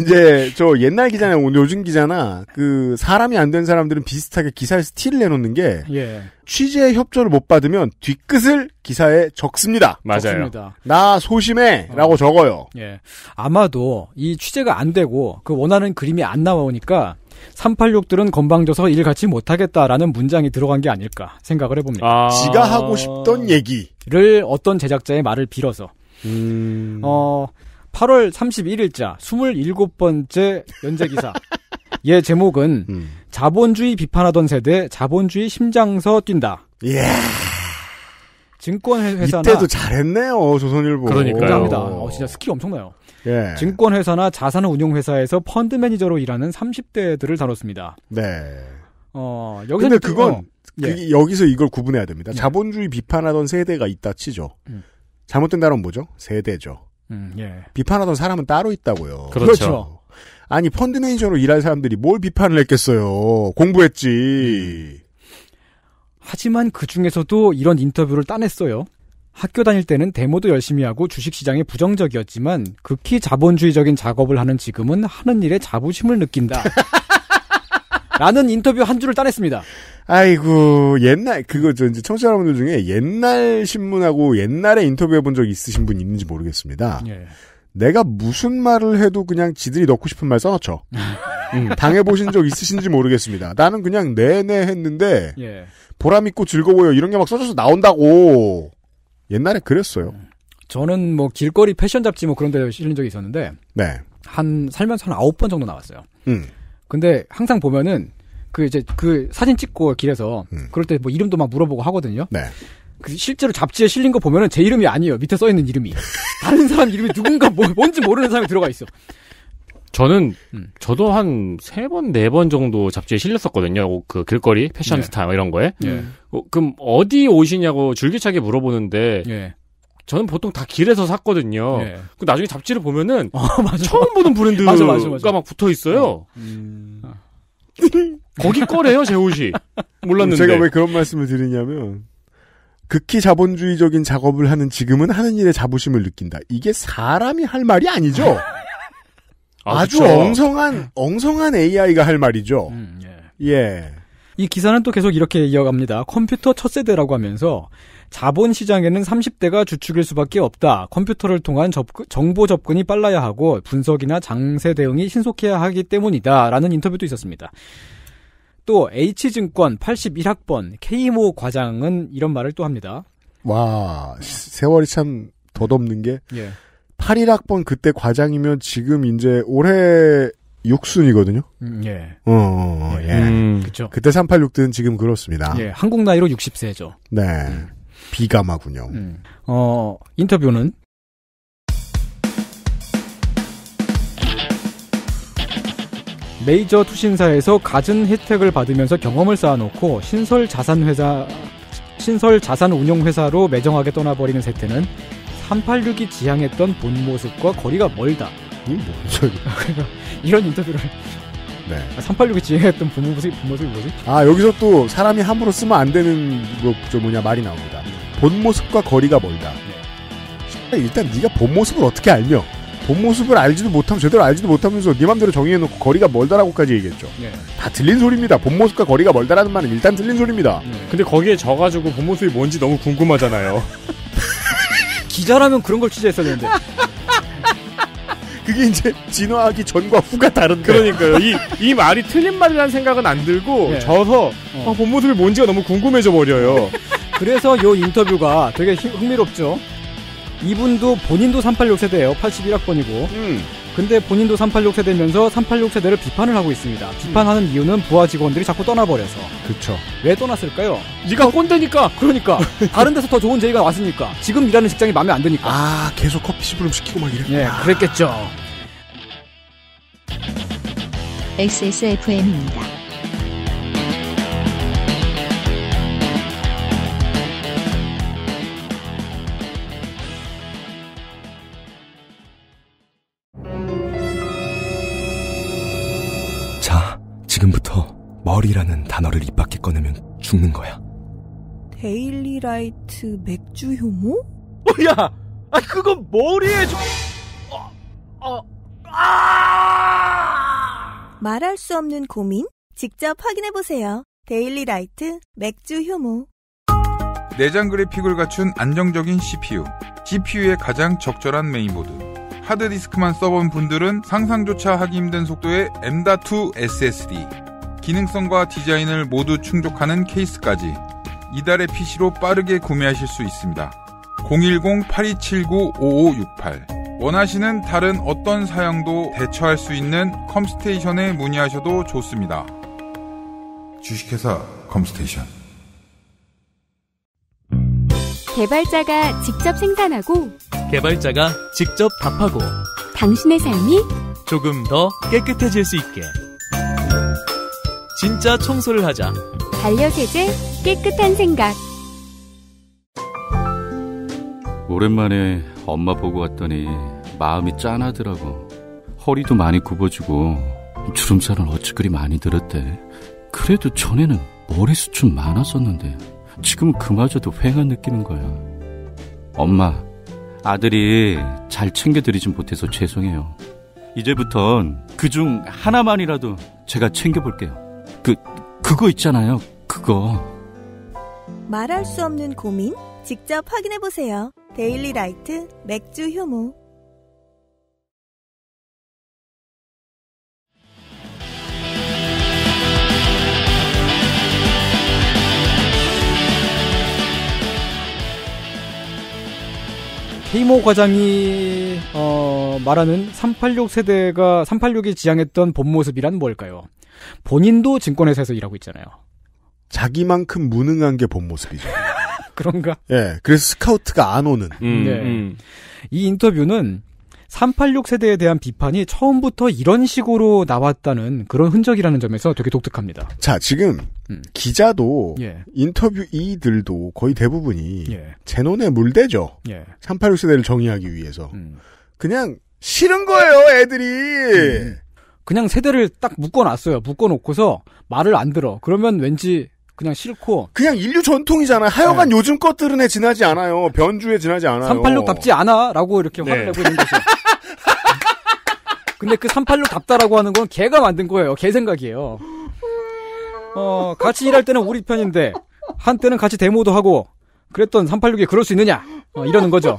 이제 저 옛날 기자나 요즘 기자나 그 사람이 안 된 사람들은 비슷하게 기사에 스틸을 내놓는 게 예. 취재 협조를 못 받으면 뒤끝을 기사에 적습니다. 맞아요. 적습니다. 나 소심해라고 어. 적어요. 예. 아마도 이 취재가 안 되고 그 원하는 그림이 안 나오니까 386들은 건방져서 일 같이 못하겠다라는 문장이 들어간 게 아닐까 생각을 해봅니다. 아... 지가 하고 싶던 얘기를 어떤 제작자의 말을 빌어서 음... 어. 8월 31일자 27번째 연재기사. 예 제목은 음. 자본주의 비판하던 세대 자본주의 심장서 뛴다. 예. 증권회사 이때도 잘했네요 조선일보. 그러니까요. 어, 진짜 스킬 엄청나요. 예. 증권회사나 자산운용회사에서 펀드 매니저로 일하는 30대들을 다뤘습니다. 네. 어 여기서 근데 그건 어, 예. 여기서 이걸 구분해야 됩니다. 예. 자본주의 비판하던 세대가 있다 치죠. 음. 잘못된 단어는 뭐죠? 세대죠. 음, 예. 비판하던 사람은 따로 있다고요. 그렇죠. 그렇죠. 아니 펀드 매니저로 일할 사람들이 뭘 비판을 했겠어요. 공부했지. 음. 하지만 그 중에서도 이런 인터뷰를 따냈어요. 학교 다닐 때는 데모도 열심히 하고 주식시장에 부정적이었지만 극히 자본주의적인 작업을 하는 지금은 하는 일에 자부심을 느낀다. 라는 인터뷰 한 줄을 따냈습니다. 아이고 옛날 그거 저 이제 청취자 여러분들 중에 옛날 신문하고 옛날에 인터뷰해 본 적 있으신 분 있는지 모르겠습니다. 예. 내가 무슨 말을 해도 그냥 지들이 넣고 싶은 말 써놓죠. 음, 당해보신 적 있으신지 모르겠습니다. 나는 그냥 네네 했는데 예. 보람있고 즐거워요 이런 게 막 써져서 나온다고 옛날에 그랬어요. 음. 저는 뭐 길거리 패션 잡지 뭐 그런 데 실린 적이 있었는데 네. 한 살면서 한 아홉 번 정도 나왔어요. 음. 근데 항상 보면은 그 이제 그 사진 찍고 길에서 음. 그럴 때 뭐 이름도 막 물어보고 하거든요. 네. 그 실제로 잡지에 실린 거 보면은 제 이름이 아니에요. 밑에 써 있는 이름이 다른 사람 이름이 누군가 뭐, 뭔지 모르는 사람이 들어가 있어. 저는 음. 저도 한 세 번 네번 네 정도 잡지에 실렸었거든요. 그 길거리 패션 네. 스타 뭐 이런 거에. 네. 어, 그럼 어디 오시냐고 줄기차게 물어보는데 네. 저는 보통 다 길에서 샀거든요. 예. 그 나중에 잡지를 보면은 어, 처음 보는 브랜드가 맞아, 맞아, 맞아. 막 붙어 있어요. 음... 아. 거기 거래요, 제 옷이. 몰랐는데. 제가 왜 그런 말씀을 드리냐면, 극히 자본주의적인 작업을 하는 지금은 하는 일에 자부심을 느낀다. 이게 사람이 할 말이 아니죠? 아, 주 엉성한, 엉성한 AI가 할 말이죠. 음, 예. 예. 이 기사는 또 계속 이렇게 이어갑니다. 컴퓨터 첫 세대라고 하면서 자본 시장에는 30대가 주축일 수밖에 없다. 컴퓨터를 통한 접 정보 접근이 빨라야 하고 분석이나 장세 대응이 신속해야 하기 때문이다. 라는 인터뷰도 있었습니다. 또 H증권 81학번 K모 과장은 이런 말을 또 합니다. 와, 세월이 참 덧없는 게 예. 81학번 그때 과장이면 지금 이제 올해 6순이거든요. 음, 예. 어, 어, 어 예. 예. 음, 음. 그죠 그때 386든 지금 그렇습니다. 예. 한국 나이로 60세죠. 네. 음. 비감하군요. 음. 어, 인터뷰는 메이저 투신사에서 갖은 혜택을 받으면서 경험을 쌓아놓고 신설 자산 회사 신설 자산 운용 회사로 매정하게 떠나버리는 세태는 386이 지향했던 본 모습과 거리가 멀다. 이 뭔 소리? 이런 인터뷰를. 네. 아, 386이 지향했던 본 모습이 본 모습이 뭐지? 아 여기서 또 사람이 함부로 쓰면 안 되는 거저 뭐냐 말이 나옵니다. 본 모습과 거리가 멀다. 네. 아, 일단 네가 본 모습을 어떻게 알며? 본 모습을 알지도 못하면 제대로 알지도 못하면서 네 맘대로 정의해놓고 거리가 멀다라고까지 얘기했죠. 예. 다 들린 소리입니다. 본 모습과 거리가 멀다라는 말은 일단 들린 소리입니다. 예. 근데 거기에 져가지고 본 모습이 뭔지 너무 궁금하잖아요. 기자라면 그런 걸취재했었는데 그게 이제 진화하기 전과 후가 다른 그러니까요. 이, 이 말이 틀린 말이라는 생각은 안 들고 예. 져서 어. 아, 본 모습이 뭔지가 너무 궁금해져 버려요. 그래서 요 인터뷰가 되게 흥미롭죠. 이분도 본인도 386세대예요. 81학번이고. 음. 근데 본인도 386세대면서 386세대를 비판을 하고 있습니다. 비판하는 음. 이유는 부하 직원들이 자꾸 떠나버려서. 그렇죠왜 떠났을까요? 네가 그 꼰대니까. 그러니까. 다른 데서 더 좋은 제의가 왔으니까. 지금 일하는 직장이 마음에 안 드니까. 아 계속 커피 시부름 시키고 막 이랬구나. 네, 그랬겠죠. XSFM입니다. 머리라는 단어를 입 밖에 꺼내면 죽는 거야. 데일리라이트 맥주 효모? 뭐야? 어, 아 그건 머리에 저... 어, 어, 아! 말할 수 없는 고민? 직접 확인해 보세요. 데일리라이트 맥주 효모. 내장 그래픽을 갖춘 안정적인 CPU, GPU의 가장 적절한 메인보드. 하드디스크만 써본 분들은 상상조차 하기 힘든 속도의 M.2 SSD. 기능성과 디자인을 모두 충족하는 케이스까지 이달의 PC로 빠르게 구매하실 수 있습니다. 010-8279-5568 원하시는 다른 어떤 사양도 대처할 수 있는 컴스테이션에 문의하셔도 좋습니다. 주식회사 컴스테이션 개발자가 직접 생산하고 개발자가 직접 답하고 당신의 삶이 조금 더 깨끗해질 수 있게 진짜 청소를 하자. 반려세제 깨끗한 생각. 오랜만에 엄마 보고 왔더니 마음이 짠하더라고. 허리도 많이 굽어지고 주름살은 어찌 그리 많이 들었대. 그래도 전에는 머리숱은 많았었는데 지금은 그마저도 휑한 느끼는 거야. 엄마, 아들이 잘 챙겨드리진 못해서 죄송해요. 이제부턴 그중 하나만이라도 제가 챙겨볼게요. 그 그거 있잖아요. 그거. 말할 수 없는 고민 직접 확인해 보세요. 데일리 라이트 맥주 효모. 헤이모 과장이 어, 말하는 386 세대가 386이 지향했던 본 모습이란 뭘까요? 본인도 증권회사에서 일하고 있잖아요. 자기만큼 무능한 게 본 모습이죠. 그런가? 예, 그래서 스카우트가 안 오는. 음, 네. 음. 이 인터뷰는 386 세대에 대한 비판이 처음부터 이런 식으로 나왔다는 그런 흔적이라는 점에서 되게 독특합니다. 자, 지금 음. 기자도 예. 인터뷰 이들도 거의 대부분이 예. 제논의 물대죠. 예. 386 세대를 정의하기 위해서. 음. 그냥 싫은 거예요, 애들이. 음. 그냥 세대를 딱 묶어놨어요. 묶어놓고서 말을 안 들어. 그러면 왠지 그냥 싫고. 그냥 인류 전통이잖아. 요 하여간 네. 요즘 것들은 에 지나지 않아요. 변주에 지나지 않아요. 386답지 않아. 라고 이렇게 네. 화를 내고 있는 거죠. 근데 그 386답다라고 하는 건 걔가 만든 거예요. 걔 생각이에요. 어, 같이 일할 때는 우리 편인데, 한때는 같이 데모도 하고, 그랬던 386이 그럴 수 있느냐? 어, 이러는 거죠.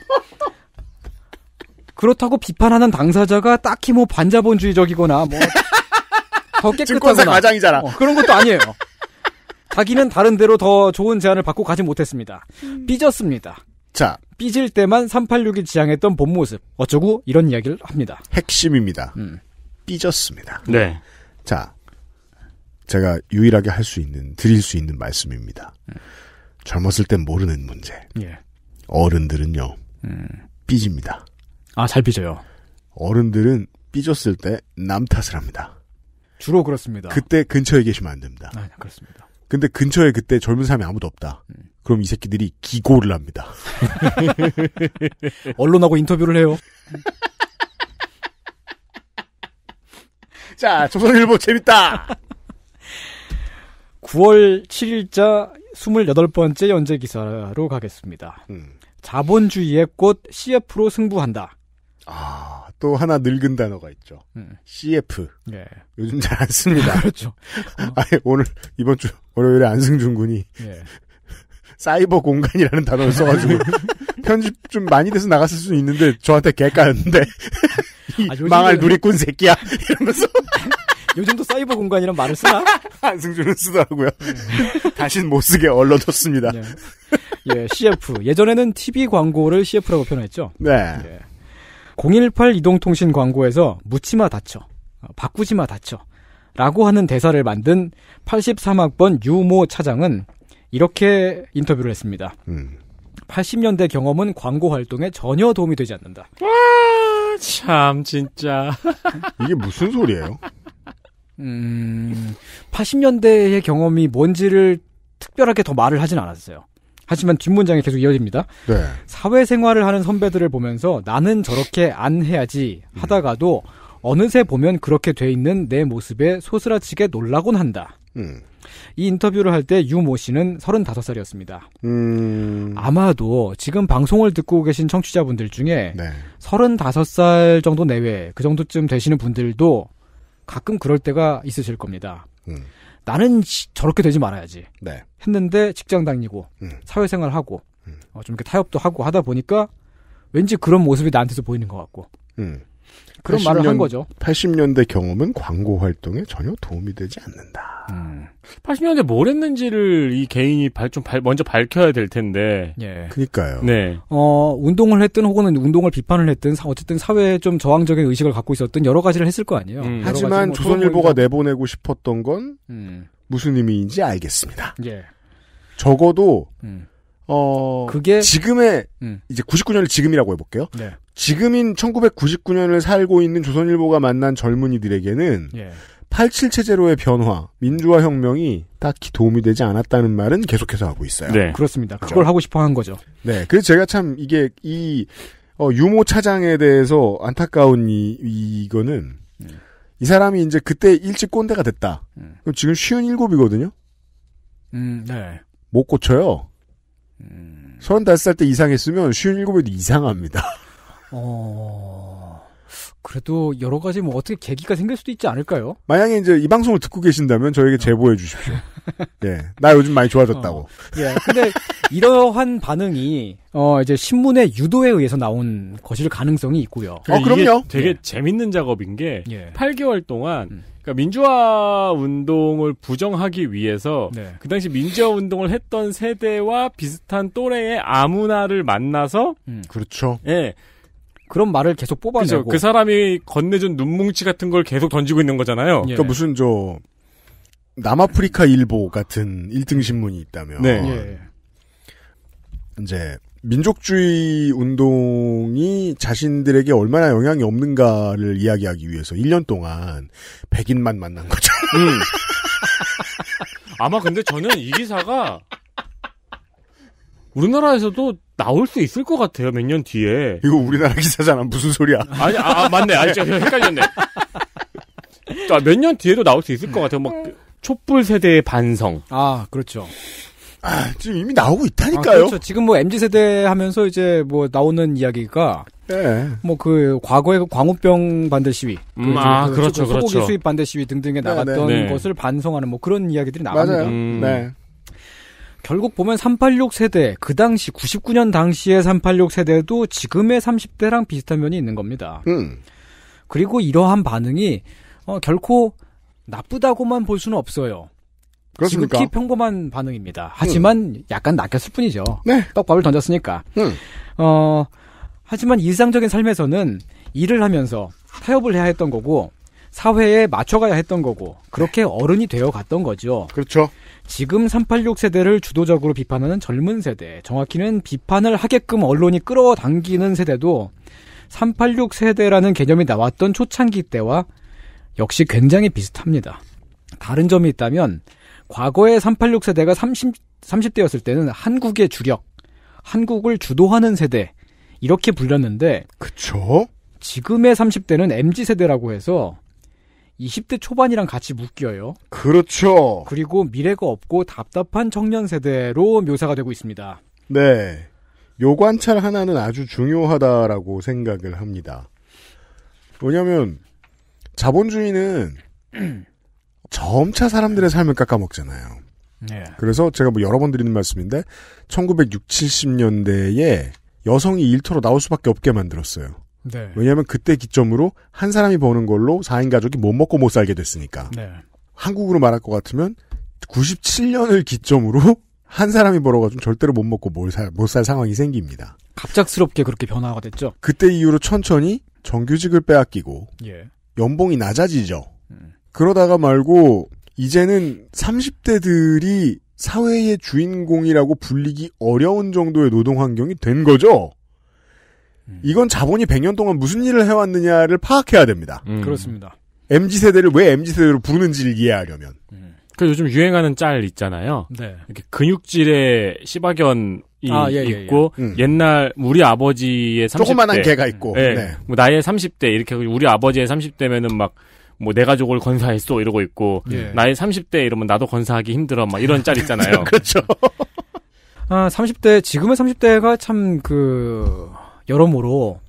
그렇다고 비판하는 당사자가 딱히 뭐 반자본주의적이거나 뭐 더 깨끗하거나 과장이잖아. 어, 그런 것도 아니에요. 자기는 다른 데로 더 좋은 제안을 받고 가지 못했습니다. 음. 삐졌습니다. 자. 삐질 때만 386이 지향했던 본 모습. 어쩌고 이런 이야기를 합니다. 핵심입니다. 음. 삐졌습니다. 네. 자. 제가 유일하게 할 수 있는, 드릴 수 있는 말씀입니다. 음. 젊었을 땐 모르는 문제. 예. 어른들은요. 음. 삐집니다. 아, 잘빚어요 어른들은 삐졌을 때 남 탓을 합니다. 주로 그렇습니다. 그때 근처에 계시면 안 됩니다. 아, 그렇습니다. 근데 근처에 그때 젊은 사람이 아무도 없다. 음. 그럼 이 새끼들이 기고를 합니다. 언론하고 인터뷰를 해요. 자, 조선일보 재밌다! 9월 7일자 28번째 연재 기사로 가겠습니다. 음. 자본주의의 꽃 CF로 승부한다. 아, 또 하나 늙은 단어가 있죠. 음. 네. CF. 예. 요즘 잘 안 씁니다. 그렇죠. 어. 아니, 오늘, 이번 주, 월요일에 안승준 군이. 예. 사이버 공간이라는 단어를 써가지고. 편집 좀 많이 돼서 나갔을 수는 있는데, 저한테 개까였는데. 아, 망할 누리꾼 새끼야. 이러면서. 요즘도 사이버 공간이란 말을 쓰나? 안승준은 쓰더라고요. 네. 다신 못 쓰게 얼러뒀습니다. 네. 예, CF. 예전에는 TV 광고를 CF라고 표현했죠. 네. 예. 018 이동통신 광고에서 묻지마 다쳐, 어, 바꾸지마 다쳐 라고 하는 대사를 만든 83학번 유모 차장은 이렇게 인터뷰를 했습니다. 음. 80년대 경험은 광고 활동에 전혀 도움이 되지 않는다. 와, 참 진짜. 이게 무슨 소리예요? 음, 80년대의 경험이 뭔지를 특별하게 더 말을 하진 않았어요. 하지만 뒷문장이 계속 이어집니다. 네. 사회생활을 하는 선배들을 보면서 나는 저렇게 안 해야지 하다가도 음. 어느새 보면 그렇게 돼 있는 내 모습에 소스라치게 놀라곤 한다. 음. 이 인터뷰를 할 때 유 모 씨는 35살이었습니다. 음... 아마도 지금 방송을 듣고 계신 청취자분들 중에 네. 35살 정도 내외, 그 정도쯤 되시는 분들도 가끔 그럴 때가 있으실 겁니다. 음. 나는 저렇게 되지 말아야지. 네. 했는데 직장 다니고 음. 사회생활 하고 음. 어, 좀 이렇게 타협도 하고 하다 보니까 왠지 그런 모습이 나한테도 보이는 것 같고. 음. 그런 80년, 말을 한 거죠. 80년대 경험은 광고 활동에 전혀 도움이 되지 않는다. 음. 80년대 뭘 했는지를 이 개인이 발, 좀 발, 먼저 밝혀야 될 텐데. 예. 그니까요. 네. 어, 운동을 했든 혹은 운동을 비판을 했든 어쨌든 사회에 좀 저항적인 의식을 갖고 있었든 여러 가지를 했을 거 아니에요. 음. 하지만 뭐 조선일보가 내보내고 싶었던 건 음. 무슨 의미인지 알겠습니다. 예. 적어도 음. 어, 그게 지금의 음. 이제 99년을 지금이라고 해볼게요. 네. 지금인 1999년을 살고 있는 조선일보가 만난 젊은이들에게는 예. 87체제로의 변화, 민주화 혁명이 딱히 도움이 되지 않았다는 말은 계속해서 하고 있어요. 네. 그렇습니다. 그렇죠? 그걸 그렇죠? 하고 싶어 한 거죠. 네. 그래서 제가 참 이게 이 어, 유모 차장에 대해서 안타까운 이, 이거는 음. 이 사람이 이제 그때 일찍 꼰대가 됐다. 음. 그럼 지금 쉬운 일곱이거든요. 음, 네. 못 고쳐요. 음. 서른다살때 이상했으면 쉬운 일곱에도 이상합니다. 어. 그래도 여러 가지 뭐 어떻게 계기가 생길 수도 있지 않을까요? 만약에 이제 이 방송을 듣고 계신다면 저에게 제보해 주십시오. 예. 나 요즘 많이 좋아졌다고. 어, 예. 근데 이러한 반응이 어 이제 신문의 유도에 의해서 나온 것일 가능성이 있고요. 어 그럼요. 되게 예. 재밌는 작업인 게 예. 8개월 동안 음. 그러니까 민주화 운동을 부정하기 위해서 네. 그 당시 민주화 운동을 했던 세대와 비슷한 또래의 아무나를 만나서 음. 그렇죠. 예. 그런 말을 계속 뽑아내고 그그 사람이 건네준 눈뭉치 같은 걸 계속 던지고 있는 거잖아요. 예. 그러니까 무슨 저 남아프리카 일보 같은 1등 신문이 있다면 네. 예. 이제 민족주의 운동이 자신들에게 얼마나 영향이 없는가를 이야기하기 위해서 1년 동안 백인만 만난 거죠. 음. 아마 근데 저는 이 기사가 우리나라에서도 나올 수 있을 것 같아요. 몇 년 뒤에. 이거 우리나라 기사잖아. 무슨 소리야? 아니, 아, 아 맞네. 아, 진짜 헷갈렸네. 몇 년 뒤에도 나올 수 있을 것 같아요. 막 촛불 세대의 반성. 아, 그렇죠. 아, 지금 이미 나오고 있다니까요. 아, 그렇죠. 지금 뭐 MZ 세대 하면서 이제 뭐 나오는 이야기가 네. 뭐그 과거의 그 광우병 반대 시위, 그 음, 그 아, 그 그렇죠, 소고기 그렇죠. 수입 반대 시위 등등에 네, 나갔던 네, 네. 것을 반성하는 뭐 그런 이야기들이 나옵니다. 맞아요. 음. 네. 결국 보면 386 세대, 그 당시 99년 당시의 386 세대도 지금의 30대랑 비슷한 면이 있는 겁니다. 음. 그리고 이러한 반응이 어, 결코 나쁘다고만 볼 수는 없어요. 그렇습니까? 지극히 평범한 반응입니다. 하지만 음. 약간 낚였을 뿐이죠. 네. 떡밥을 던졌으니까. 음. 어, 하지만 일상적인 삶에서는 일을 하면서 타협을 해야 했던 거고 사회에 맞춰가야 했던 거고 그렇게 어른이 되어 갔던 거죠. 그렇죠. 지금 386 세대를 주도적으로 비판하는 젊은 세대, 정확히는 비판을 하게끔 언론이 끌어당기는 세대도 386 세대라는 개념이 나왔던 초창기 때와 역시 굉장히 비슷합니다. 다른 점이 있다면 과거의 386 세대가 30, 30대였을 때는 한국의 주력, 한국을 주도하는 세대 이렇게 불렸는데 그쵸? 지금의 30대는 MZ 세대라고 해서 20대 초반이랑 같이 묶여요. 그렇죠. 그리고 미래가 없고 답답한 청년 세대로 묘사가 되고 있습니다. 네. 요 관찰 하나는 아주 중요하다라고 생각을 합니다. 왜냐면, 자본주의는 점차 사람들의 삶을 깎아먹잖아요. 네. 그래서 제가 뭐 여러 번 드리는 말씀인데, 1960, 70년대에 여성이 일터로 나올 수밖에 없게 만들었어요. 네. 왜냐하면 그때 기점으로 한 사람이 버는 걸로 4인 가족이 못 먹고 못 살게 됐으니까. 네. 한국으로 말할 것 같으면 97년을 기점으로 한 사람이 벌어가지고 절대로 못 먹고 못살 못 살 상황이 생깁니다. 갑작스럽게 그렇게 변화가 됐죠. 그때 이후로 천천히 정규직을 빼앗기고 예. 연봉이 낮아지죠. 음. 그러다가 말고 이제는 30대들이 사회의 주인공이라고 불리기 어려운 정도의 노동 환경이 된 거죠. 이건 자본이 100년 동안 무슨 일을 해왔느냐를 파악해야 됩니다. 음. 그렇습니다. MZ 세대를 왜 MZ 세대로 부르는지를 이해하려면. 음. 그 요즘 유행하는 짤 있잖아요. 네. 이렇게 근육질의 시바견 아, 예, 예, 예. 있고 예, 옛날 우리 아버지의 30대 조그만한 개가 있고 네. 네. 뭐 나의 30대 이렇게 우리 아버지의 30대면은 막 뭐 내 가족을 건사했어 이러고 있고 나의 30대 이러면 나도 건사하기 힘들어 막 이런 짤 있잖아요. 그렇죠. 아, 30대 지금의 30대가 참그 여러모로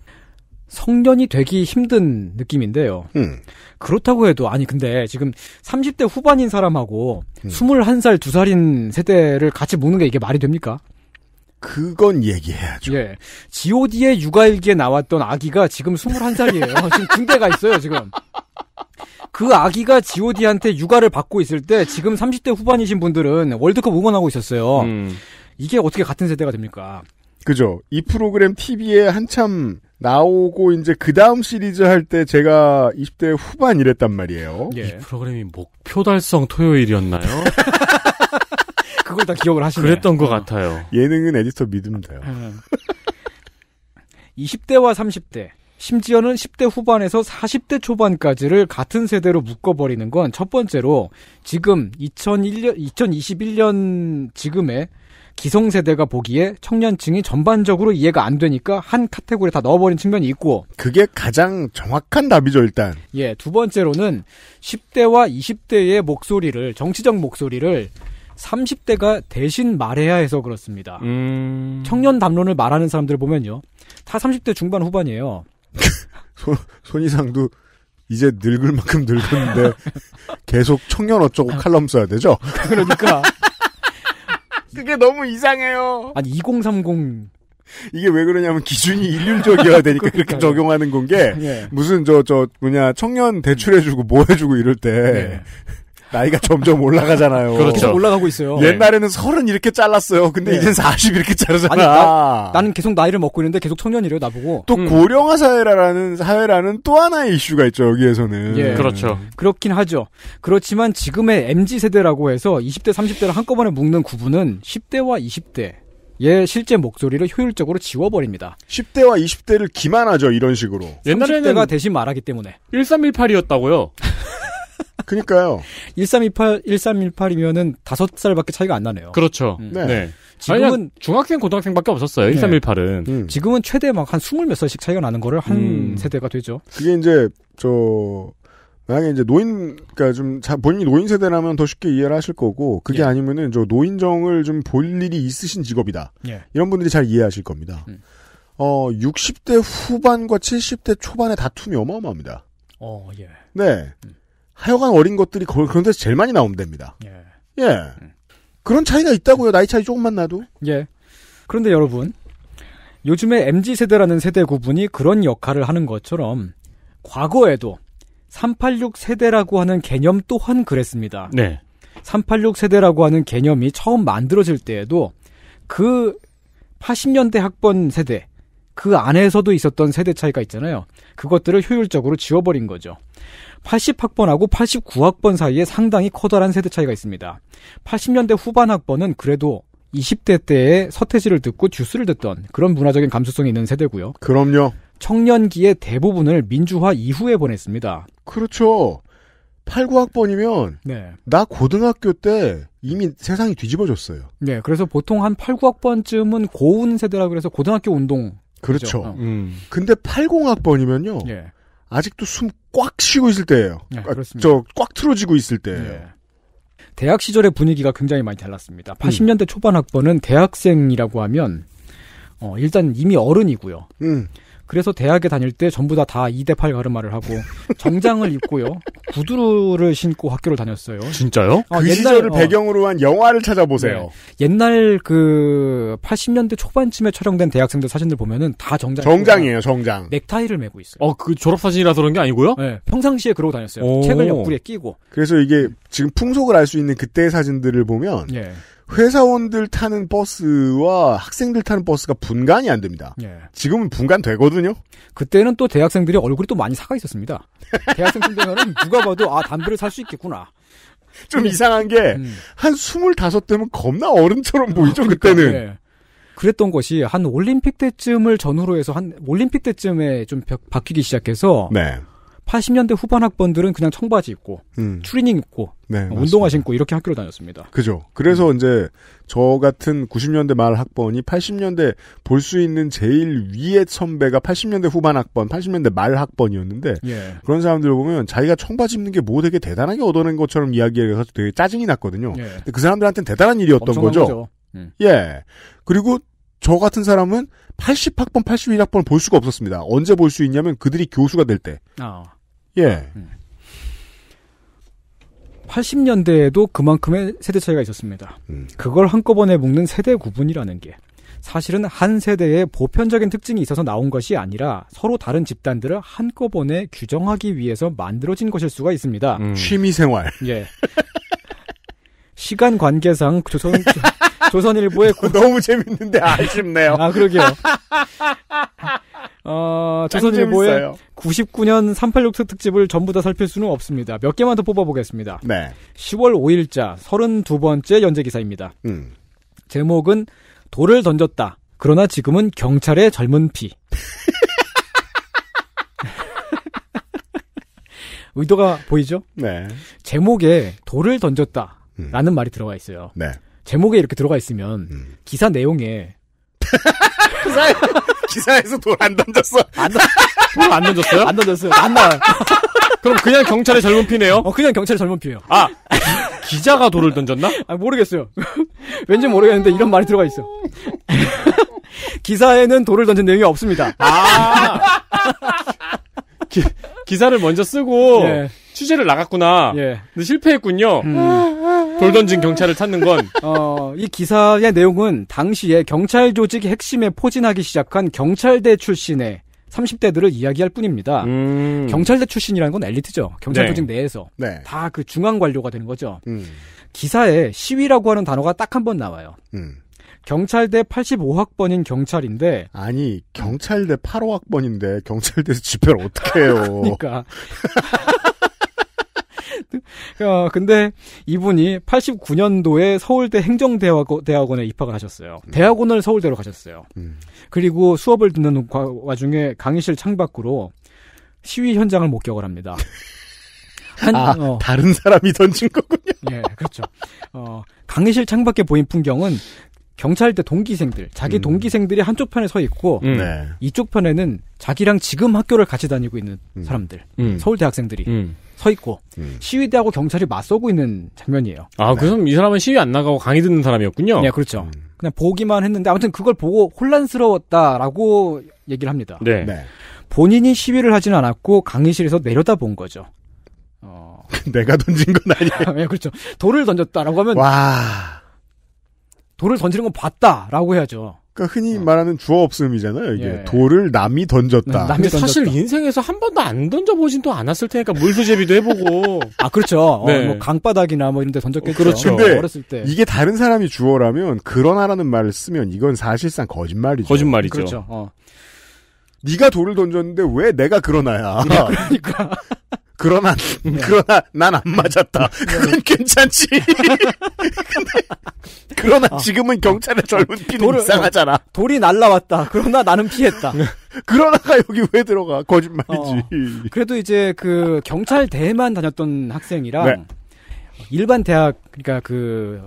성년이 되기 힘든 느낌인데요. 음. 그렇다고 해도 아니 근데 지금 30대 후반인 사람하고 음. 21살 2살인 세대를 같이 묶는 게 이게 말이 됩니까? 그건 얘기해야죠. 예. GOD의 육아일기에 나왔던 아기가 지금 21살이에요. 지금 군대가 있어요, 지금. 그 아기가 GOD한테 육아를 받고 있을 때 지금 30대 후반이신 분들은 월드컵 응원하고 있었어요. 음. 이게 어떻게 같은 세대가 됩니까? 그죠. 이 프로그램 TV에 한참 나오고 이제 그 다음 시리즈 할 때 제가 20대 후반 이랬단 말이에요. 예. 이 프로그램이 목표 달성 토요일이었나요? 그걸 다 기억을 하시네. 그랬던 것 어. 같아요. 예능은 에디터 믿으면 돼요. 20대와 예. 30대, 심지어는 10대 후반에서 40대 초반까지를 같은 세대로 묶어버리는 건 첫 번째로 지금 2001년, 2021년 지금의 기성세대가 보기에 청년층이 전반적으로 이해가 안 되니까 한 카테고리에 다 넣어버린 측면이 있고 그게 가장 정확한 답이죠 일단 예 두 번째로는 10대와 20대의 목소리를 정치적 목소리를 30대가 대신 말해야 해서 그렇습니다 음... 청년 담론을 말하는 사람들 보면요 다 30대 중반 후반이에요 손, 손이상도 이제 늙을 만큼 늙었는데 계속 청년 어쩌고 칼럼 써야 되죠? 그러니까 그게 너무 이상해요. 아니 2030 이게 왜 그러냐면 기준이 일률적이어야 되니까 그렇게 적용하는 건게 예. 무슨 저저 저 뭐냐 청년 대출해주고 뭐 해주고 이럴 때 예. 나이가 점점 올라가잖아요. 그렇죠. 올라가고 있어요. 예. 옛날에는 서른 이렇게 잘랐어요. 근데 네. 이젠 40 이렇게 자르잖아. 아니, 나, 는 계속 나이를 먹고 있는데 계속 청년이래요, 나보고. 또 음. 고령화 사회라는, 사회라는 또 하나의 이슈가 있죠, 여기에서는. 예. 그렇죠. 그렇긴 하죠. 그렇지만 지금의 MG세대라고 해서 20대, 30대를 한꺼번에 묶는 구분은 10대와 20대. 예, 실제 목소리를 효율적으로 지워버립니다. 10대와 20대를 기만하죠, 이런 식으로. 옛날에는. 30대가 대신 말하기 때문에. 1318이었다고요. 그니까요. 1328, 1318이면은 5살밖에 차이가 안 나네요. 그렇죠. 음. 네. 네. 지금은 중학생, 고등학생밖에 없었어요. 네. 1318은. 음. 지금은 최대 막한20몇 살씩 차이가 나는 거를 한 음. 세대가 되죠. 그게 이제 저 만약에 이제 노인, 그니까 좀, 자, 본인이 노인 세대라면 더 쉽게 이해를 하실 거고, 그게 예. 아니면은 저 노인정을 좀 볼 일이 있으신 직업이다. 예. 이런 분들이 잘 이해하실 겁니다. 음. 어, 60대 후반과 70대 초반의 다툼이 어마어마합니다. 어, 예. 네. 음. 하여간 어린 것들이 그런 데서 제일 많이 나온답니다. 예. 예. 그런 차이가 있다고요. 나이 차이 조금만 나도. 예. 그런데 여러분, 요즘에 MZ 세대라는 세대 구분이 그런 역할을 하는 것처럼 과거에도 386 세대라고 하는 개념 또한 그랬습니다. 네. 386 세대라고 하는 개념이 처음 만들어질 때에도 그 80년대 학번 세대 그 안에서도 있었던 세대 차이가 있잖아요. 그것들을 효율적으로 지워버린 거죠. 80학번하고 89학번 사이에 상당히 커다란 세대 차이가 있습니다. 80년대 후반 학번은 그래도 20대 때에 서태지를 듣고 주스를 듣던 그런 문화적인 감수성이 있는 세대고요. 그럼요. 청년기의 대부분을 민주화 이후에 보냈습니다. 그렇죠. 8, 9학번이면 네. 나 고등학교 때 이미 세상이 뒤집어졌어요. 네, 그래서 보통 한 8, 9학번쯤은 고운 세대라 그래서 고등학교 운동 그렇죠. 어. 음. 근데 80학번이면요. 예. 아직도 숨 꽉 쉬고 있을 때예요. 네, 아, 그렇습니다. 저꽉 틀어지고 있을 때. 네. 대학 시절의 분위기가 굉장히 많이 달랐습니다. 80년대 초반 학번은 대학생이라고 하면 어, 일단 이미 어른이고요. 음. 그래서 대학에 다닐 때 전부 다 다 2대8 가르마를 하고 정장을 입고요. 구두를 신고 학교를 다녔어요. 진짜요? 아, 그 옛날, 시절을 어, 배경으로 한 영화를 찾아보세요. 네. 옛날 그 80년대 초반쯤에 촬영된 대학생들 사진들 보면은 다 정장. 정장이에요, 정장. 넥타이를 메고 있어요. 어, 그 졸업사진이라서 그런 게 아니고요? 네. 평상시에 그러고 다녔어요. 오. 책을 옆구리에 끼고. 그래서 이게 지금 풍속을 알 수 있는 그때의 사진들을 보면 네. 회사원들 타는 버스와 학생들 타는 버스가 분간이 안 됩니다. 예. 지금은 분간 되거든요. 그때는 또 대학생들이 얼굴이 또 많이 사가 있었습니다. 대학생들 되면은 누가 봐도 아 담배를 살 수 있겠구나. 좀 이상한 게한 음. 스물다섯 되면 겁나 어른처럼 보이죠 아, 그러니까, 그때는. 예. 그랬던 것이 한 올림픽 때쯤을 전후로 해서 한 올림픽 때쯤에 좀 바뀌기 시작해서 네. 80년대 후반 학번들은 그냥 청바지 입고 음. 추리닝 입고 네, 어, 운동화 맞습니다. 신고 이렇게 학교를 다녔습니다. 그죠. 그래서 음. 이제 저 같은 90년대 말 학번이 80년대 볼 수 있는 제일 위의 선배가 80년대 후반 학번, 80년대 말 학번이었는데 예. 그런 사람들을 보면 자기가 청바지 입는 게 뭐 되게 대단하게 얻어낸 것처럼 이야기해서 되게 짜증이 났거든요. 예. 근데 그 사람들한테는 대단한 일이었던 거죠. 거죠. 음. 예. 그리고 저 같은 사람은 80학번, 81학번을 볼 수가 없었습니다. 언제 볼 수 있냐면 그들이 교수가 될 때. 아. 예. 80년대에도 그만큼의 세대 차이가 있었습니다. 음. 그걸 한꺼번에 묶는 세대 구분이라는 게 사실은 한 세대의 보편적인 특징이 있어서 나온 것이 아니라 서로 다른 집단들을 한꺼번에 규정하기 위해서 만들어진 것일 수가 있습니다. 음. 취미 생활. 예. 시간 관계상 조선 조선일보의 구... 너무 재밌는데 아쉽네요. 아 그러게요. 어, 조선일보의 99년 386 특집을 전부 다 살필 수는 없습니다. 몇 개만 더 뽑아보겠습니다. 네. 10월 5일자 32번째 연재기사입니다. 음. 제목은 돌을 던졌다. 그러나 지금은 경찰의 젊은 피. 의도가 보이죠? 네. 제목에 돌을 던졌다. 음. 라는 음. 말이 들어가 있어요. 네. 제목에 이렇게 들어가 있으면 음. 기사 내용에 기사에 기사에서 돌 안 던졌어. 안, 돌안 던졌어요? 안 던졌어요. 안 나와요. 그럼 그냥 경찰의 젊은 피네요? 어, 그냥 경찰의 젊은 피예요. 아, 기자가 돌을 던졌나? 아, 모르겠어요. 왠지 모르겠는데 이런 말이 들어가 있어. 기사에는 돌을 던진 내용이 없습니다. 아. 기, 기사를 먼저 쓰고 예. 취재를 나갔구나. 예. 근데 실패했군요. 음. 돌 던진 경찰을 찾는 건. 어, 이 기사의 내용은 당시에 경찰 조직 핵심에 포진하기 시작한 경찰대 출신의 30대들을 이야기할 뿐입니다. 음. 경찰대 출신이라는 건 엘리트죠. 경찰 네. 조직 내에서 네. 다그 중앙 관료가 되는 거죠. 음. 기사에 시위라고 하는 단어가 딱 한 번 나와요. 음. 경찰대 85학번인 경찰인데 아니 경찰대 85학번인데 경찰대에서 집회를 어떻게 해요? 그러니까 어, 근데 이분이 89년도에 서울대 행정대학원에 입학을 하셨어요. 음. 대학원을 서울대로 가셨어요. 음. 그리고 수업을 듣는 과, 와중에 강의실 창밖으로 시위 현장을 목격을 합니다. 아, 한, 아, 어. 다른 사람이 던진 거군요. 예, 그렇죠. 어, 강의실 창밖에 보인 풍경은 경찰대 동기생들, 자기 음. 동기생들이 한쪽 편에 서 있고 음. 네. 이쪽 편에는 자기랑 지금 학교를 같이 다니고 있는 음. 사람들, 음. 서울 대학생들이 음. 서 있고 음. 시위대하고 경찰이 맞서고 있는 장면이에요. 아, 네. 그럼 이 사람은 시위 안 나가고 강의 듣는 사람이었군요. 네, 그렇죠. 음. 그냥 보기만 했는데 아무튼 그걸 보고 혼란스러웠다라고 얘기를 합니다. 네. 네. 본인이 시위를 하진 않았고 강의실에서 내려다 본 거죠. 어... 내가 던진 건 아니에요. 네, 그렇죠. 돌을 던졌다라고 하면 와. 돌을 던지는 건 봤다라고 해야죠. 그러니까 흔히 어. 말하는 주어 없음이잖아요. 이게 예. 돌을 남이 던졌다. 네, 남이 던졌다. 사실 인생에서 한 번도 안 던져보진 또 않았을 테니까 물수제비도 해보고. 아 그렇죠. 어, 네. 어, 뭐 강바닥이나 뭐 이런데 던졌겠죠. 어, 그렇죠. 뭐 근데 어렸을 때 이게 다른 사람이 주어라면 그러나라는 말을 쓰면 이건 사실상 거짓말이죠. 거짓말이죠. 그렇죠. 어. 네가 돌을 던졌는데 왜 내가 그러나야? 네, 그러니까. 그러나 네. 그러나 난 안 맞았다. 네. 그건 괜찮지. 그러나 어. 지금은 경찰의 젊은 피는 돌 이상하잖아. 어, 돌이 날라왔다. 그러나 나는 피했다. 네. 그러다가 여기 왜 들어가 거짓말이지. 어, 그래도 이제 그 경찰대에만 다녔던 학생이랑 네. 일반 대학 그러니까 그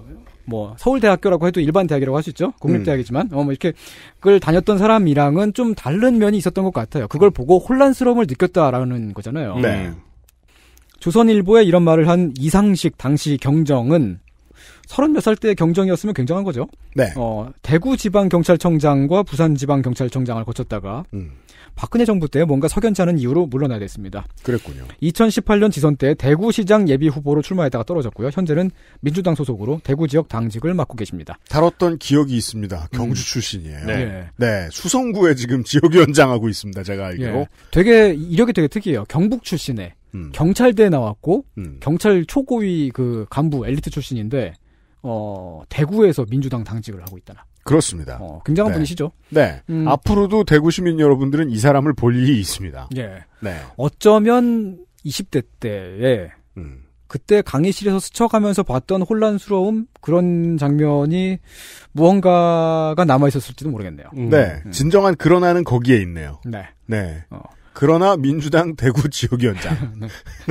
뭐 서울대학교라고 해도 일반 대학이라고 할 수 있죠. 국립대학이지만 음. 어뭐 이렇게 그걸 다녔던 사람이랑은 좀 다른 면이 있었던 것 같아요. 그걸 보고 혼란스러움을 느꼈다라는 거잖아요. 네. 조선일보에 이런 말을 한 이상식 당시 경정은 서른 몇 살 때의 경정이었으면 굉장한 거죠. 네. 어, 대구 지방 경찰청장과 부산 지방 경찰청장을 거쳤다가 음. 박근혜 정부 때 뭔가 석연치 않은 이유로 물러나야 됐습니다. 그랬군요. 2018년 지선 때 대구시장 예비 후보로 출마했다가 떨어졌고요. 현재는 민주당 소속으로 대구 지역 당직을 맡고 계십니다. 다뤘던 기억이 있습니다. 음. 경주 음. 출신이에요. 네. 네. 수성구에 지금 지역위원장하고 있습니다. 제가 알기로. 네. 되게 이력이 되게 특이해요. 경북 출신에 음. 경찰대 나왔고 음. 경찰 초고위 그 간부 엘리트 출신인데 어 대구에서 민주당 당직을 하고 있다나. 그렇습니다. 어, 굉장한 네. 분이시죠. 네. 음. 앞으로도 대구 시민 여러분들은 이 사람을 볼 일이 있습니다. 예. 네. 어쩌면 20대 때에 음. 그때 강의실에서 스쳐가면서 봤던 혼란스러움 그런 장면이 무언가가 남아 있었을지도 모르겠네요. 네, 음. 진정한 그런나는 거기에 있네요. 네, 네. 어. 그러나 민주당 대구 지역위원장. 네.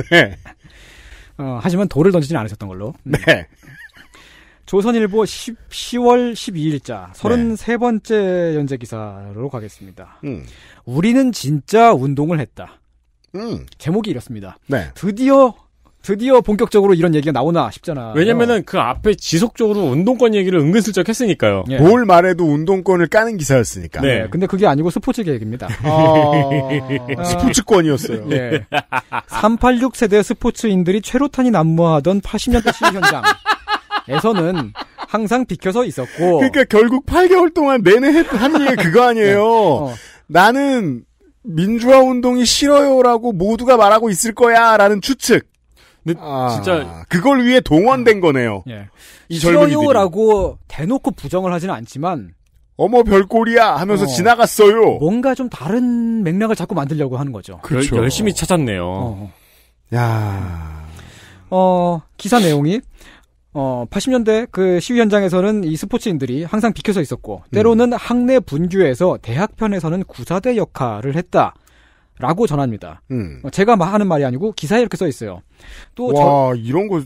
네. 어, 하지만 돌을 던지진 않으셨던 걸로. 음. 네. 조선일보 10, 10월 12일자 33번째 연재 기사로 가겠습니다. 음. 우리는 진짜 운동을 했다. 음. 제목이 이렇습니다. 네. 드디어 드디어 본격적으로 이런 얘기가 나오나 싶잖아. 왜냐면은 그 앞에 지속적으로 운동권 얘기를 은근슬쩍 했으니까요. 예. 뭘 말해도 운동권을 까는 기사였으니까. 네. 네. 근데 그게 아니고 스포츠 계획입니다. 어. 어... 스포츠권이었어요. 예. 386 세대 스포츠인들이 최루탄이 난무하던 80년대 시 현장에서는 항상 비켜서 있었고. 그러니까 결국 8개월 동안 내내 한 얘기 그거 아니에요. 네. 어. 나는 민주화 운동이 싫어요라고 모두가 말하고 있을 거야라는 추측. 근데 아, 진짜 그걸 위해 동원된 거네요. 예. 이 싫어요라고 대놓고 부정을 하지는 않지만 어머 별꼴이야 하면서 어, 지나갔어요. 뭔가 좀 다른 맥락을 자꾸 만들려고 하는 거죠. 그렇죠. 열, 열심히 찾았네요. 어, 어. 야. 어, 기사 내용이 어, 80년대 그 시위 현장에서는 이 스포츠인들이 항상 비켜서 있었고 때로는 음. 학내 분규에서 대학 편에서는 구사대 역할을 했다. 라고 전합니다. 음. 어, 제가 하는 말이 아니고 기사에 이렇게 써 있어요. 또 와, 저, 이런 거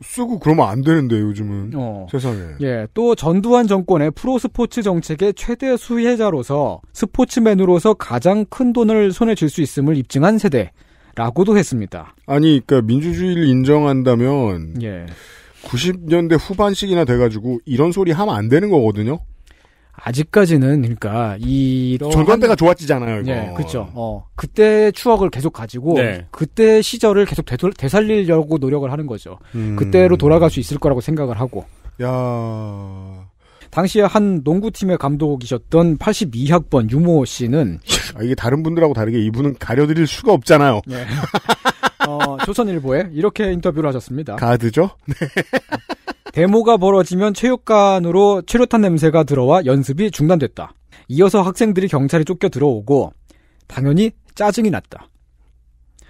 쓰고 그러면 안 되는데 요즘은 어, 세상에. 예, 또 전두환 정권의 프로 스포츠 정책의 최대 수혜자로서 스포츠맨으로서 가장 큰 돈을 손에 쥘 수 있음을 입증한 세대라고도 했습니다. 아니, 그러니까 민주주의를 인정한다면 예. 90년대 후반식이나 돼가지고 이런 소리 하면 안 되는 거거든요. 아직까지는 그러니까 이 절반대가 좋았지잖아요. 이거. 네, 그렇죠. 어, 음. 그때 추억을 계속 가지고 네. 그때 시절을 계속 되돌, 되살리려고 노력을 하는 거죠. 음. 그때로 돌아갈 수 있을 거라고 생각을 하고. 야. 당시에 한 농구팀의 감독이셨던 82학번 유모 씨는 아, 이게 다른 분들하고 다르게 이분은 가려드릴 수가 없잖아요. 네. 어, 조선일보에 이렇게 인터뷰를 하셨습니다. 가드죠? 네. 데모가 벌어지면 체육관으로 최루탄 냄새가 들어와 연습이 중단됐다. 이어서 학생들이 경찰에 쫓겨 들어오고 당연히 짜증이 났다.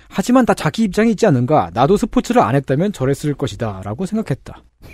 하지만 다 자기 입장이 있지 않은가? 나도 스포츠를 안 했다면 저랬을 것이다. 라고 생각했다.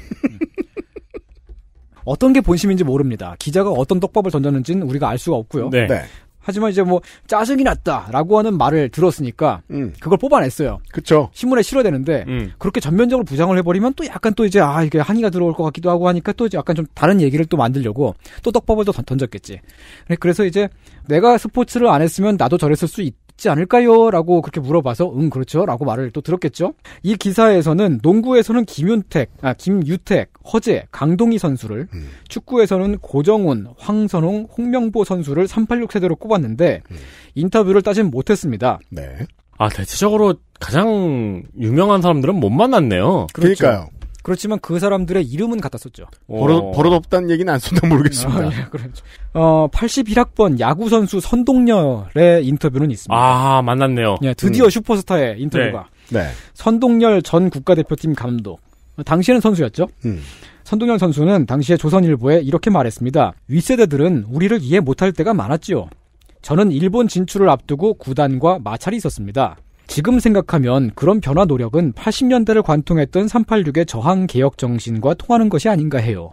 어떤 게 본심인지 모릅니다. 기자가 어떤 떡밥을 던졌는지는 우리가 알 수가 없고요. 네. 네. 하지만 이제 뭐 짜증이 났다라고 하는 말을 들었으니까 음. 그걸 뽑아냈어요. 그렇죠. 신문에 실어되는데 음. 그렇게 전면적으로 부장을 해버리면 또 약간 또 이제 아 이게 한의가 들어올 것 같기도 하고 하니까 또 이제 약간 좀 다른 얘기를 또 만들려고 또 떡밥을 또 던졌겠지. 네, 그래서 이제 내가 스포츠를 안 했으면 나도 저랬을 수 있. 지 않을까요? 라고 그렇게 물어봐서 응 그렇죠 라고 말을 또 들었겠죠 이 기사에서는 농구에서는 김윤택 아 김유택 허재, 강동희 선수를 음. 축구에서는 고정훈, 황선홍, 홍명보 선수를 386 세대로 꼽았는데 음. 인터뷰를 따진 못했습니다. 네. 아 대체적으로 가장 유명한 사람들은 못 만났네요. 그렇죠. 그러니까요. 그렇지만 그 사람들의 이름은 같았었죠. 버릇, 어. 버릇없다는 얘기는 안 쓴다 모르겠습니다. 아, 예, 그렇죠. 어, 81학번 야구선수 선동열의 인터뷰는 있습니다. 아, 만났네요. 예, 드디어 음. 슈퍼스타의 인터뷰가. 네. 네. 선동열 전 국가대표팀 감독, 어, 당시에는 선수였죠. 음. 선동열 선수는 당시에 조선일보에 이렇게 말했습니다. 윗세대들은 우리를 이해 못할 때가 많았지요. 저는 일본 진출을 앞두고 구단과 마찰이 있었습니다. 지금 생각하면 그런 변화 노력은 80년대를 관통했던 386의 저항 개혁 정신과 통하는 것이 아닌가 해요.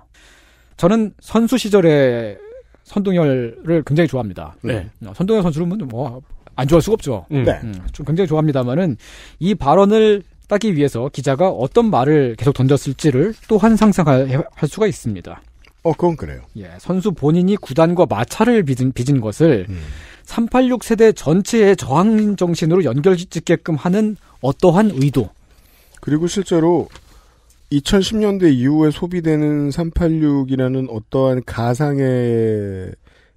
저는 선수 시절에 선동열을 굉장히 좋아합니다. 네. 어, 선동열 선수는 뭐 안 좋아할 수가 없죠. 네. 음, 좀 굉장히 좋아합니다만은 이 발언을 따기 위해서 기자가 어떤 말을 계속 던졌을지를 또한 상상할 수가 있습니다. 어, 그건 그래요. 예, 선수 본인이 구단과 마찰을 빚은, 빚은 것을 음. 386 세대 전체의 저항 정신으로 연결짓게끔 하는 어떠한 의도. 그리고 실제로 2010년대 이후에 소비되는 386이라는 어떠한 가상의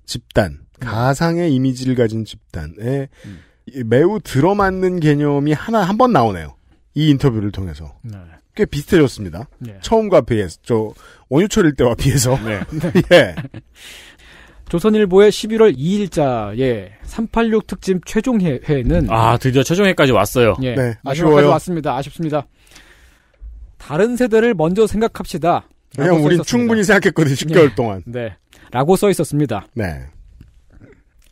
집단, 음. 가상의 이미지를 가진 집단에 음. 매우 들어맞는 개념이 하나 한 번 나오네요. 이 인터뷰를 통해서 네. 꽤 비슷해졌습니다. 네. 처음과 비해서 저 원유철일 때와 비해서 네. 네. 예. 조선일보의 11월 2일자에 386 특집 최종 회는 아 드디어 최종 회까지 왔어요. 예. 네, 아쉬워요. 왔습니다. 아쉽습니다. 다른 세대를 먼저 생각합시다. 그냥 우린 충분히 생각했거든 요 10개월 예. 동안. 네. 라고 써 있었습니다. 네.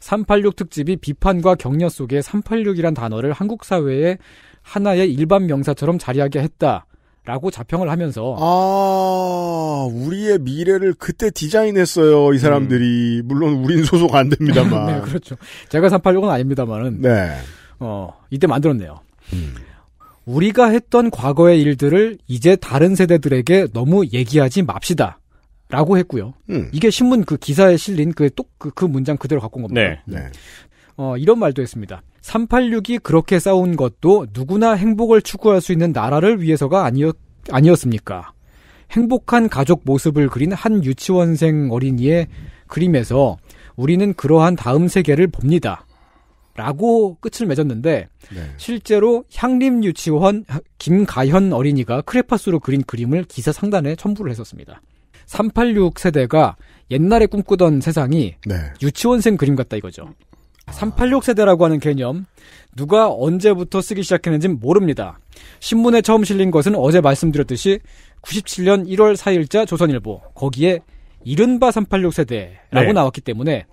386 특집이 비판과 격려 속에 386이란 단어를 한국 사회에 하나의 일반 명사처럼 자리하게 했다라고 자평을 하면서 아 우리의 미래를 그때 디자인했어요 이 음. 사람들이 음. 물론 우린 소속 안 됩니다만 네 그렇죠 제가 386은 아닙니다만은 네어 이때 만들었네요 음. 우리가 했던 과거의 일들을 이제 다른 세대들에게 너무 얘기하지 맙시다. 라고 했고요. 음. 이게 신문 그 기사에 실린 그 똑그 그 문장 그대로 갖고 온 겁니다. 네. 네. 어, 이런 말도 했습니다. 386이 그렇게 싸운 것도 누구나 행복을 추구할 수 있는 나라를 위해서가 아니었, 아니었습니까? 행복한 가족 모습을 그린 한 유치원생 어린이의 그림에서 우리는 그러한 다음 세계를 봅니다. 라고 끝을 맺었는데 네. 실제로 향림유치원 김가현 어린이가 크레파스로 그린 그림을 기사 상단에 첨부를 했었습니다. 386 세대가 옛날에 꿈꾸던 세상이 네. 유치원생 그림 같다 이거죠. 386 세대라고 하는 개념, 누가 언제부터 쓰기 시작했는지는 모릅니다. 신문에 처음 실린 것은 어제 말씀드렸듯이 97년 1월 4일자 조선일보, 거기에 이른바 386 세대라고 네. 나왔기 때문에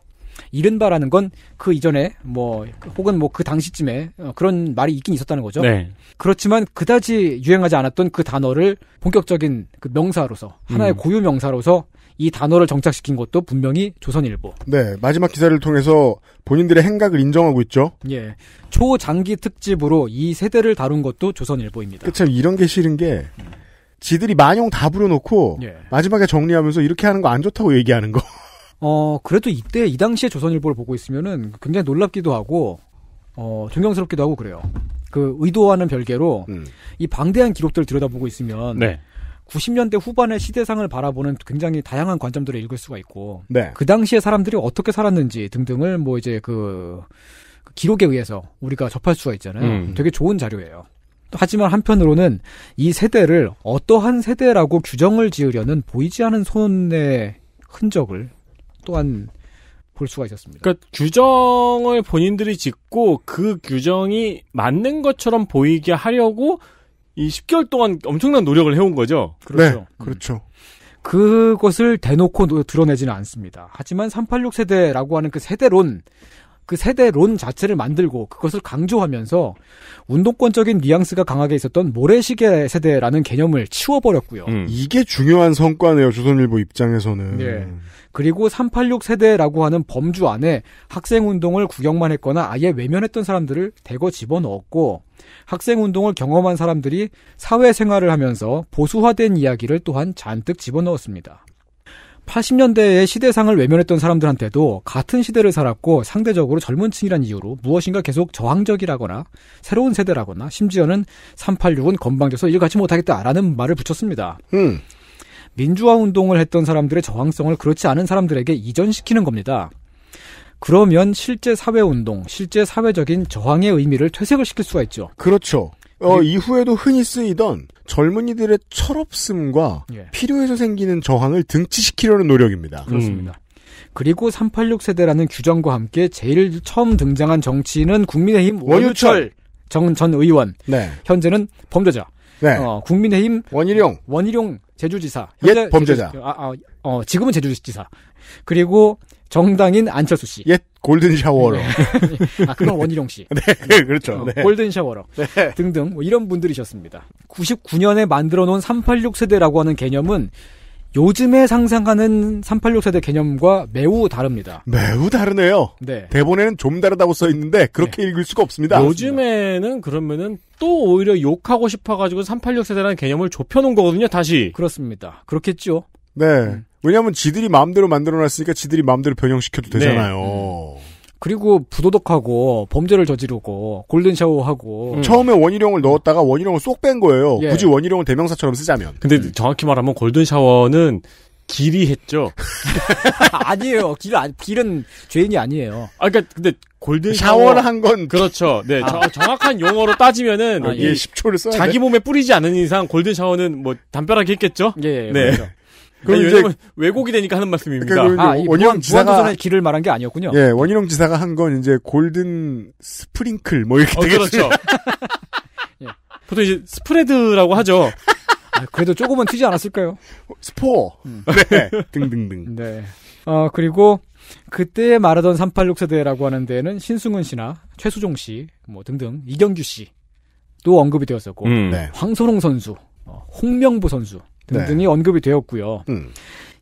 이른바라는 건 그 이전에 뭐 혹은 뭐 그 당시쯤에 어, 그런 말이 있긴 있었다는 거죠. 네. 그렇지만 그다지 유행하지 않았던 그 단어를 본격적인 그 명사로서 하나의 음. 고유 명사로서 이 단어를 정착시킨 것도 분명히 조선일보. 네, 마지막 기사를 통해서 본인들의 행각을 인정하고 있죠. 예, 초장기 특집으로 이 세대를 다룬 것도 조선일보입니다. 그참 이런 게 싫은 게 지들이 만용 다 부려놓고 예. 마지막에 정리하면서 이렇게 하는 거 안 좋다고 얘기하는 거. 어, 그래도 이때 이 당시에 조선일보를 보고 있으면은 굉장히 놀랍기도 하고 어, 존경스럽기도 하고 그래요. 그 의도와는 별개로 음. 이 방대한 기록들을 들여다보고 있으면 네. 90년대 후반의 시대상을 바라보는 굉장히 다양한 관점들을 읽을 수가 있고 네. 그 당시에 사람들이 어떻게 살았는지 등등을 뭐 이제 그, 그 기록에 의해서 우리가 접할 수가 있잖아요. 음. 되게 좋은 자료예요. 하지만 한편으로는 이 세대를 어떠한 세대라고 규정을 지으려는 보이지 않은 손의 흔적을 또한 볼 수가 있었습니다. 그러니까 규정을 본인들이 짓고 그 규정이 맞는 것처럼 보이게 하려고 이 10개월 동안 엄청난 노력을 해온 거죠. 그렇죠. 네, 음. 그렇죠. 그것을 대놓고 드러내지는 않습니다. 하지만 386 세대라고 하는 그 세대론 그 세대론 자체를 만들고 그것을 강조하면서 운동권적인 뉘앙스가 강하게 있었던 모래시계 세대라는 개념을 치워버렸고요. 음. 이게 중요한 성과네요. 조선일보 입장에서는. 네. 그리고 386 세대라고 하는 범주 안에 학생운동을 구경만 했거나 아예 외면했던 사람들을 대거 집어넣었고 학생운동을 경험한 사람들이 사회생활을 하면서 보수화된 이야기를 또한 잔뜩 집어넣었습니다. 80년대에 시대상을 외면했던 사람들한테도 같은 시대를 살았고 상대적으로 젊은 층이란 이유로 무엇인가 계속 저항적이라거나 새로운 세대라거나 심지어는 386은 건방져서 일 같이 못하겠다라는 말을 붙였습니다. 음. 민주화 운동을 했던 사람들의 저항성을 그렇지 않은 사람들에게 이전시키는 겁니다. 그러면 실제 사회 운동, 실제 사회적인 저항의 의미를 퇴색을 시킬 수가 있죠. 그렇죠. 어, 네. 이후에도 흔히 쓰이던 젊은이들의 철없음과 예. 필요해서 생기는 저항을 등치시키려는 노력입니다. 그렇습니다. 음. 그리고 386 세대라는 규정과 함께 제일 처음 등장한 정치인은 국민의힘 원유철 전, 전 의원. 네. 현재는 범죄자. 네. 어, 국민의힘 원희룡. 원희룡 제주지사. 옛 범죄자. 제주, 아, 아, 어, 지금은 제주지사. 그리고 정당인 안철수 씨. 옛 골든 샤워러. 네. 아, 그건 네. 원희룡 씨. 네, 그, 그렇죠. 어, 네. 골든 샤워러. 네. 등등 뭐 이런 분들이셨습니다. 99년에 만들어 놓은 386 세대라고 하는 개념은 요즘에 상상하는 386 세대 개념과 매우 다릅니다. 매우 다르네요. 네. 대본에는 좀 다르다고 써 있는데 그렇게 네. 읽을 수가 없습니다. 요즘에는 그러면은 또 오히려 욕하고 싶어 가지고 386 세대라는 개념을 좁혀 놓은 거거든요, 다시. 그렇습니다. 그렇겠죠. 네. 음. 왜냐하면 지들이 마음대로 만들어놨으니까 지들이 마음대로 변형시켜도 네. 되잖아요. 네. 음. 그리고 부도덕하고 범죄를 저지르고 골든샤워하고 음. 처음에 원희룡을 넣었다가 원희룡을 쏙 뺀 거예요. 예. 굳이 원희룡을 대명사처럼 쓰자면. 근데 음. 정확히 말하면 골든샤워는 길이 했죠. 아니에요. 길은 아니, 길은 죄인이 아니에요. 아 그러니까 근데 골든 샤워를 한 건 그렇죠. 네, 아. 저, 정확한 용어로 따지면은 아, 예. 10초를 예. 써야 자기 몸에 뿌리지 않은 이상 골든 샤워는 뭐 담벼락이 했겠죠. 예, 예 네. 그렇죠. 그럼 그러니까 그러니까 이제 왜곡이 되니까 하는 말씀입니다. 그러니까 아, 원희룡 지사가 길을 말한 게 아니었군요. 예, 원희룡 지사가 한 건 이제 골든 스프링클 뭐 이렇게 어, 되겠죠. 그렇죠. 예. 보통 이제 스프레드라고 하죠. 아, 그래도 조금은 튀지 않았을까요? 스포. 음. 네. 등등등. 네. 어, 그리고 그때 말하던 386 세대라고 하는 데에는 신승훈 씨나 최수종 씨, 뭐 등등 이경규 씨도 언급이 되었었고 음. 네. 황선홍 선수, 어, 홍명보 선수, 등등이 네. 언급이 되었고요. 음.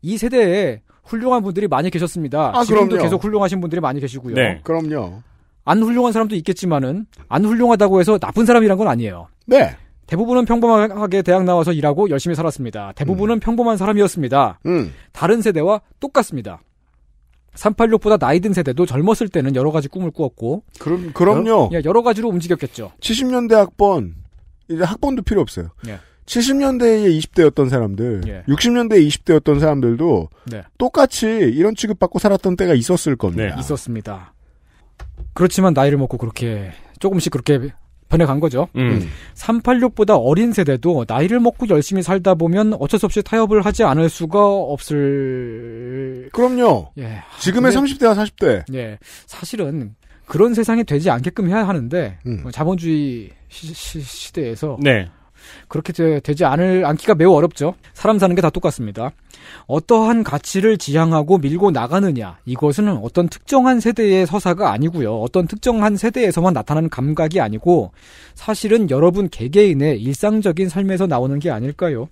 이 세대에 훌륭한 분들이 많이 계셨습니다. 아, 지금도 그럼요. 계속 훌륭하신 분들이 많이 계시고요. 네. 그럼요. 안 훌륭한 사람도 있겠지만은 안 훌륭하다고 해서 나쁜 사람이란 건 아니에요. 네. 대부분은 평범하게 대학 나와서 일하고 열심히 살았습니다. 대부분은 음. 평범한 사람이었습니다. 음. 다른 세대와 똑같습니다. 386보다 나이 든 세대도 젊었을 때는 여러 가지 꿈을 꾸었고 그럼 그럼요. 여러, 예, 여러 가지로 움직였겠죠. 70년대 학번 이제 학번도 필요 없어요. 예. 7 0년대에 20대였던 사람들, 예. 6 0년대에 20대였던 사람들도 네. 똑같이 이런 취급받고 살았던 때가 있었을 겁니다. 네. 있었습니다. 그렇지만 나이를 먹고 그렇게 조금씩 그렇게 변해간 거죠. 음. 386보다 음. 어린 세대도 나이를 먹고 열심히 살다 보면 어쩔 수 없이 타협을 하지 않을 수가 없을. 그럼요. 예. 지금의 근데, 30대와 40대. 예. 사실은 그런 세상이 되지 않게끔 해야 하는데 음. 뭐 자본주의 시, 시, 시대에서 네. 그렇게 되지 않을 않기가 매우 어렵죠. 사람 사는 게 다 똑같습니다. 어떠한 가치를 지향하고 밀고 나가느냐 이것은 어떤 특정한 세대의 서사가 아니고요. 어떤 특정한 세대에서만 나타나는 감각이 아니고 사실은 여러분 개개인의 일상적인 삶에서 나오는 게 아닐까요?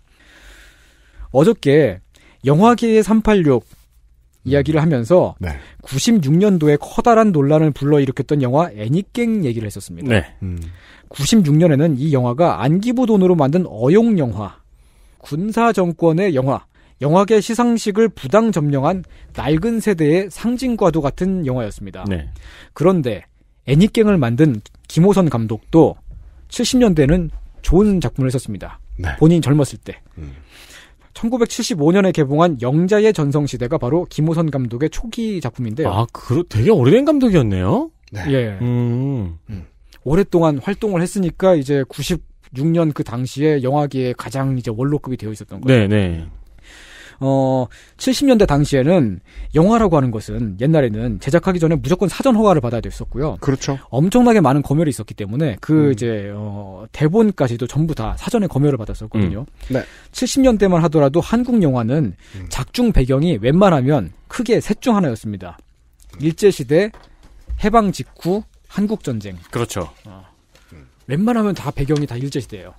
어저께 영화계의 386 이야기를 하면서 네. 96년도에 커다란 논란을 불러일으켰던 영화 애니깽 얘기를 했었습니다. 네. 음. 96년에는 이 영화가 안기부 돈으로 만든 어용 영화, 군사 정권의 영화, 영화계 시상식을 부당 점령한 낡은 세대의 상징과도 같은 영화였습니다. 네. 그런데 애니깽을 만든 김호선 감독도 70년대는 좋은 작품을 썼습니다. 네. 본인 젊었을 때. 음. 1975년에 개봉한 영자의 전성시대가 바로 김호선 감독의 초기 작품인데요. 아, 그러, 되게 오래된 감독이었네요? 네. 예. 음. 음. 오랫동안 활동을 했으니까 이제 96년 그 당시에 영화계의 가장 이제 원로급이 되어 있었던 거예요. 네, 네. 어, 70년대 당시에는 영화라고 하는 것은 옛날에는 제작하기 전에 무조건 사전 허가를 받아야 됐었고요. 그렇죠. 엄청나게 많은 검열이 있었기 때문에 그 음. 이제 어, 대본까지도 전부 다 사전에 검열을 받았었거든요. 음. 네. 70년대만 하더라도 한국 영화는 음. 작중 배경이 웬만하면 크게 셋 중 하나였습니다. 일제 시대, 해방 직후, 한국 전쟁. 그렇죠. 어. 웬만하면 다 배경이 다 일제 시대예요.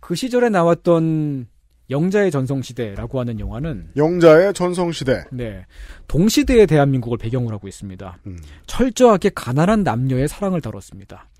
그 시절에 나왔던 영자의 전성시대라고 하는 영화는 영자의 전성시대. 네. 동시대의 대한민국을 배경으로 하고 있습니다. 음. 철저하게 가난한 남녀의 사랑을 다뤘습니다.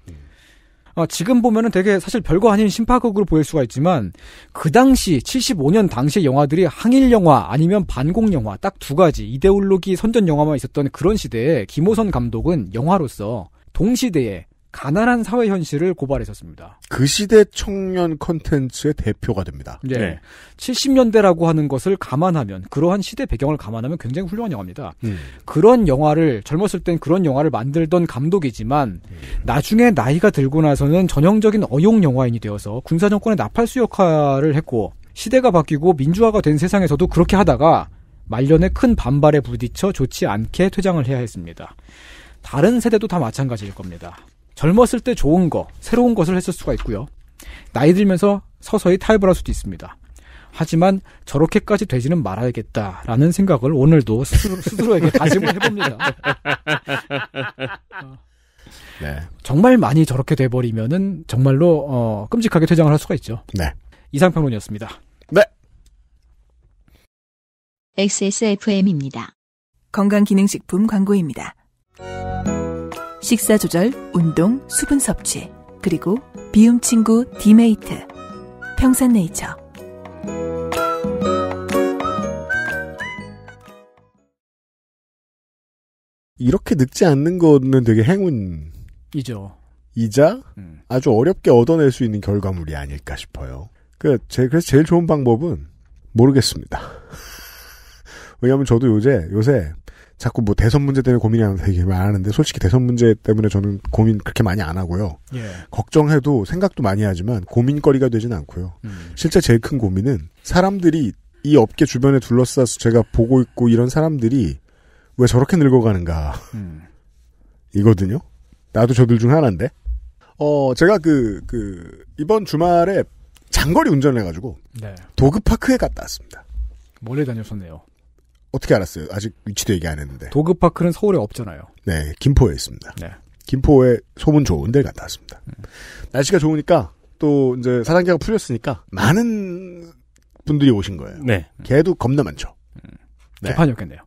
어, 지금 보면은 되게 사실 별거 아닌 심파극으로 보일 수가 있지만 그 당시 75년 당시의 영화들이 항일 영화 아니면 반공 영화 딱 두 가지 이데올로기 선전 영화만 있었던 그런 시대에 김호선 감독은 영화로서 동시대에 가난한 사회 현실을 고발했었습니다. 그 시대 청년 컨텐츠의 대표가 됩니다. 예. 네. 네. 70년대라고 하는 것을 감안하면 그러한 시대 배경을 감안하면 굉장히 훌륭한 영화입니다. 음. 그런 영화를 젊었을 땐 그런 영화를 만들던 감독이지만 음. 나중에 나이가 들고 나서는 전형적인 어용 영화인이 되어서 군사 정권의 나팔수 역할을 했고 시대가 바뀌고 민주화가 된 세상에서도 그렇게 하다가 말년에 큰 반발에 부딪혀 좋지 않게 퇴장을 해야 했습니다. 다른 세대도 다 마찬가지일 겁니다. 젊었을 때 좋은 거, 새로운 것을 했을 수가 있고요. 나이 들면서 서서히 타협을 할 수도 있습니다. 하지만 저렇게까지 되지는 말아야겠다라는 생각을 오늘도 스스로, 스스로 에게 다짐을 해봅니다. 네. 정말 많이 저렇게 돼버리면은 정말로 어, 끔찍하게 퇴장을 할 수가 있죠. 네. 이상평론이었습니다. 네. XSFM입니다. 건강기능식품 광고입니다. 식사 조절, 운동, 수분 섭취, 그리고 비움 친구 디메이트, 평산네이처. 이렇게 늙지 않는 거는 되게 행운이죠. 이자 음. 아주 어렵게 얻어낼 수 있는 결과물이 아닐까 싶어요. 그 제, 그래서 제일 좋은 방법은 모르겠습니다. 왜냐하면 저도 요새 요새 자꾸 뭐 대선 문제 때문에 고민이면서 얘기 말하는데 솔직히 대선 문제 때문에 저는 고민 그렇게 많이 안 하고요. 예. 걱정해도 생각도 많이 하지만 고민거리가 되지는 않고요. 음. 실제 제일 큰 고민은 사람들이 이 업계 주변에 둘러싸서 제가 보고 있고 이런 사람들이 왜 저렇게 늙어가는가 음. 이거든요. 나도 저들 중 하나인데. 어 제가 그그 그 이번 주말에 장거리 운전을 해가지고 네. 도그파크에 갔다 왔습니다. 멀리 다녔었네요. 어떻게 알았어요? 아직 위치도 얘기 안 했는데. 도그파크는 서울에 없잖아요. 네, 김포에 있습니다. 네. 김포에 소문 좋은 데 갔다 왔습니다. 네. 날씨가 좋으니까 또 이제 사장자가 풀렸으니까 많은 분들이 오신 거예요. 네. 개도 겁나 많죠. 음. 네. 개판이었겠네요.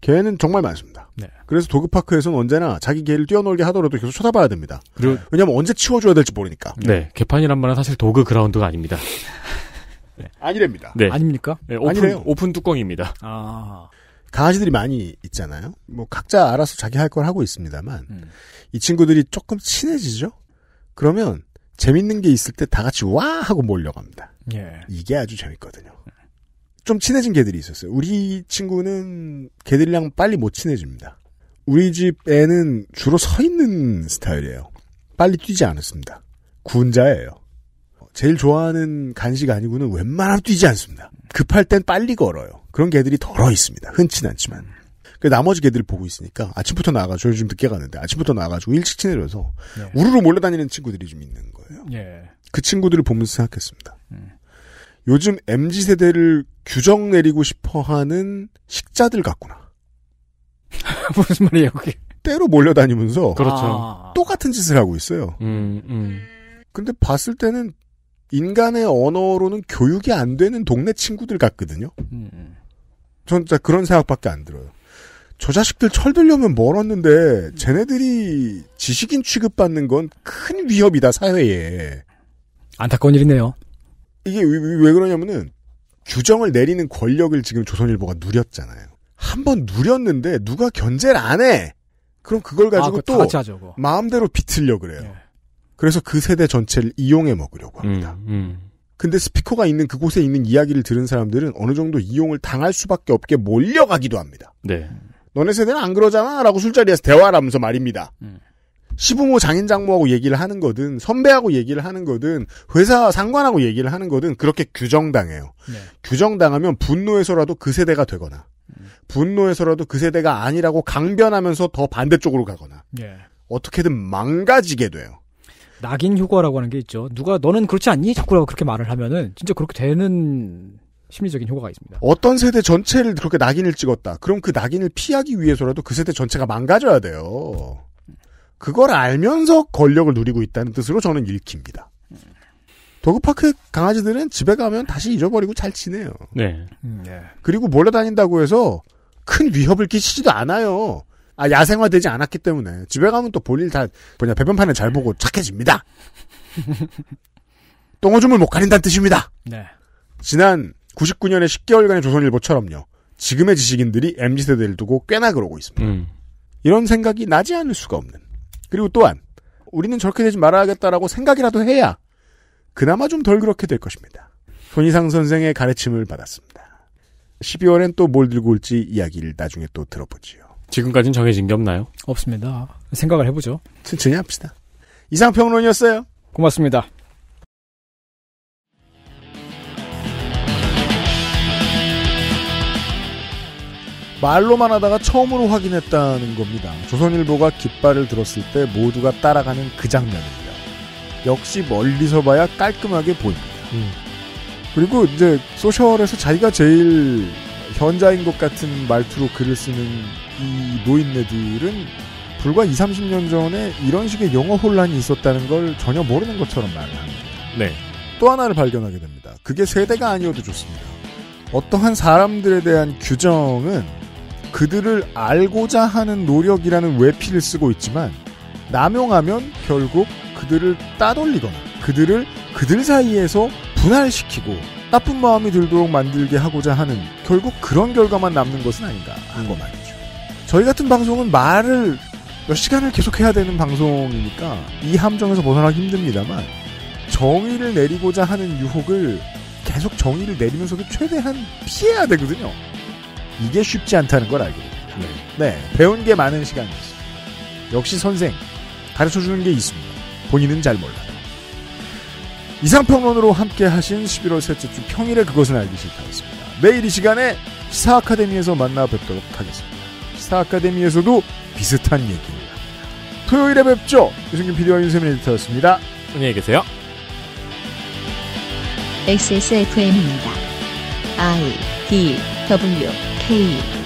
개는 정말 많습니다. 네. 그래서 도그파크에서는 언제나 자기 개를 뛰어놀게 하더라도 계속 쳐다봐야 됩니다. 그리고 왜냐하면 언제 치워줘야 될지 모르니까. 네, 개판이란 말은 사실 도그 그라운드가 아닙니다. 네. 아니랍니다. 네. 아닙니까? 네, 오픈, 아니래요. 오픈 뚜껑입니다. 아. 강아지들이 많이 있잖아요. 뭐 각자 알아서 자기 할 걸 하고 있습니다만 음. 이 친구들이 조금 친해지죠. 그러면 재밌는 게 있을 때 다 같이 와 하고 몰려갑니다. 예. 이게 아주 재밌거든요. 좀 친해진 개들이 있었어요. 우리 친구는 개들이랑 빨리 못 친해집니다. 우리 집 애는 주로 서 있는 스타일이에요. 빨리 뛰지 않았습니다. 군자예요. 제일 좋아하는 간식 아니고는 웬만하면 뛰지 않습니다. 급할 땐 빨리 걸어요. 그런 개들이 덜어 있습니다. 흔치는 않지만. 그 나머지 개들을 보고 있으니까 아침부터 나가죠. 요즘 늦게 가는데 아침부터 나가지고 일찍 친해져서 네. 우르르 몰려다니는 친구들이 좀 있는 거예요. 네. 그 친구들을 보면서 생각했습니다. 음. 요즘 mz 세대를 규정 내리고 싶어하는 식자들 같구나. 무슨 말이에요 그게? 때로 몰려다니면서 그렇죠. 아. 똑같은 짓을 하고 있어요. 음, 음. 근데 봤을 때는 인간의 언어로는 교육이 안 되는 동네 친구들 같거든요. 음. 전 진짜 그런 생각밖에 안 들어요. 저 자식들 철들려면 멀었는데 쟤네들이 지식인 취급받는 건 큰 위협이다 사회에. 안타까운 일이네요. 이게 왜, 왜 그러냐면은 규정을 내리는 권력을 지금 조선일보가 누렸잖아요. 한번 누렸는데 누가 견제를 안 해. 그럼 그걸 아, 가지고 아, 또 마음대로 비틀려 그래요. 네. 그래서 그 세대 전체를 이용해 먹으려고 음, 합니다. 음, 음. 근데 스피커가 있는 그곳에 있는 이야기를 들은 사람들은 어느 정도 이용을 당할 수밖에 없게 몰려가기도 합니다. 네. 너네 세대는 안 그러잖아 라고 술자리에서 대화를 하면서 말입니다. 음. 시부모 장인 장모하고 얘기를 하는 거든 선배하고 얘기를 하는 거든 회사 상관하고 얘기를 하는 거든 그렇게 규정당해요. 네. 규정당하면 분노해서라도 그 세대가 되거나 음. 분노해서라도 그 세대가 아니라고 강변하면서 더 반대쪽으로 가거나 네. 어떻게든 망가지게 돼요. 낙인 효과라고 하는 게 있죠. 누가 너는 그렇지 않니? 자꾸라고 그렇게 말을 하면은 진짜 그렇게 되는 심리적인 효과가 있습니다. 어떤 세대 전체를 그렇게 낙인을 찍었다. 그럼 그 낙인을 피하기 위해서라도 그 세대 전체가 망가져야 돼요. 그걸 알면서 권력을 누리고 있다는 뜻으로 저는 읽힙니다. 도그파크 강아지들은 집에 가면 다시 잊어버리고 잘 지내요. 네. 음, 예. 그리고 몰려다닌다고 해서 큰 위협을 끼치지도 않아요. 아, 야생화되지 않았기 때문에 집에 가면 또 볼일 다 뭐냐 배변판을 잘 보고 착해집니다. 똥오줌을 못 가린다는 뜻입니다. 네. 지난 99년에 10개월간의 조선일보처럼요. 지금의 지식인들이 mz 세대를 두고 꽤나 그러고 있습니다. 음. 이런 생각이 나지 않을 수가 없는. 그리고 또한 우리는 저렇게 되지 말아야겠다라고 생각이라도 해야 그나마 좀 덜 그렇게 될 것입니다. 손희상 선생의 가르침을 받았습니다. 12월엔 또 뭘 들고 올지 이야기를 나중에 또 들어보지요. 지금까지는 정해진 게 없나요? 없습니다. 생각을 해보죠. 천천히 합시다. 이상평론이었어요. 고맙습니다. 말로만 하다가 처음으로 확인했다는 겁니다. 조선일보가 깃발을 들었을 때 모두가 따라가는 그 장면입니다. 역시 멀리서 봐야 깔끔하게 보입니다. 음. 그리고 이제 소셜에서 자기가 제일 현자인 것 같은 말투로 글을 쓰는 이 노인네들은 불과 20, 30년 전에 이런 식의 영어 혼란이 있었다는 걸 전혀 모르는 것처럼 말을 합니다. 네. 또 하나를 발견하게 됩니다. 그게 세대가 아니어도 좋습니다. 어떠한 사람들에 대한 규정은 그들을 알고자 하는 노력이라는 외피를 쓰고 있지만 남용하면 결국 그들을 따돌리거나 그들을 그들 사이에서 분할시키고 나쁜 마음이 들도록 만들게 하고자 하는 결국 그런 결과만 남는 것은 아닌가 한것 말입니다. 저희 같은 방송은 말을 몇 시간을 계속해야 되는 방송이니까 이 함정에서 벗어나기 힘듭니다만 정의를 내리고자 하는 유혹을 계속 정의를 내리면서도 그 최대한 피해야 되거든요. 이게 쉽지 않다는 걸 알게 됩니다. 네. 네 배운 게 많은 시간이었 역시 선생, 가르쳐 주는 게 있습니다. 본인은 잘몰라 이상평론으로 함께 하신 11월 셋째 주 평일에 그것은 알기 싫다였습니다. 내일 이 시간에 시사 아카데미에서 만나 뵙도록 하겠습니다. 기사 아카데미에서도 비슷한 얘기입니다. 토요일에 뵙죠. 유승균 PD와 윤세민 에디터였습니다. 안녕히 계세요. XSFM입니다. I D W K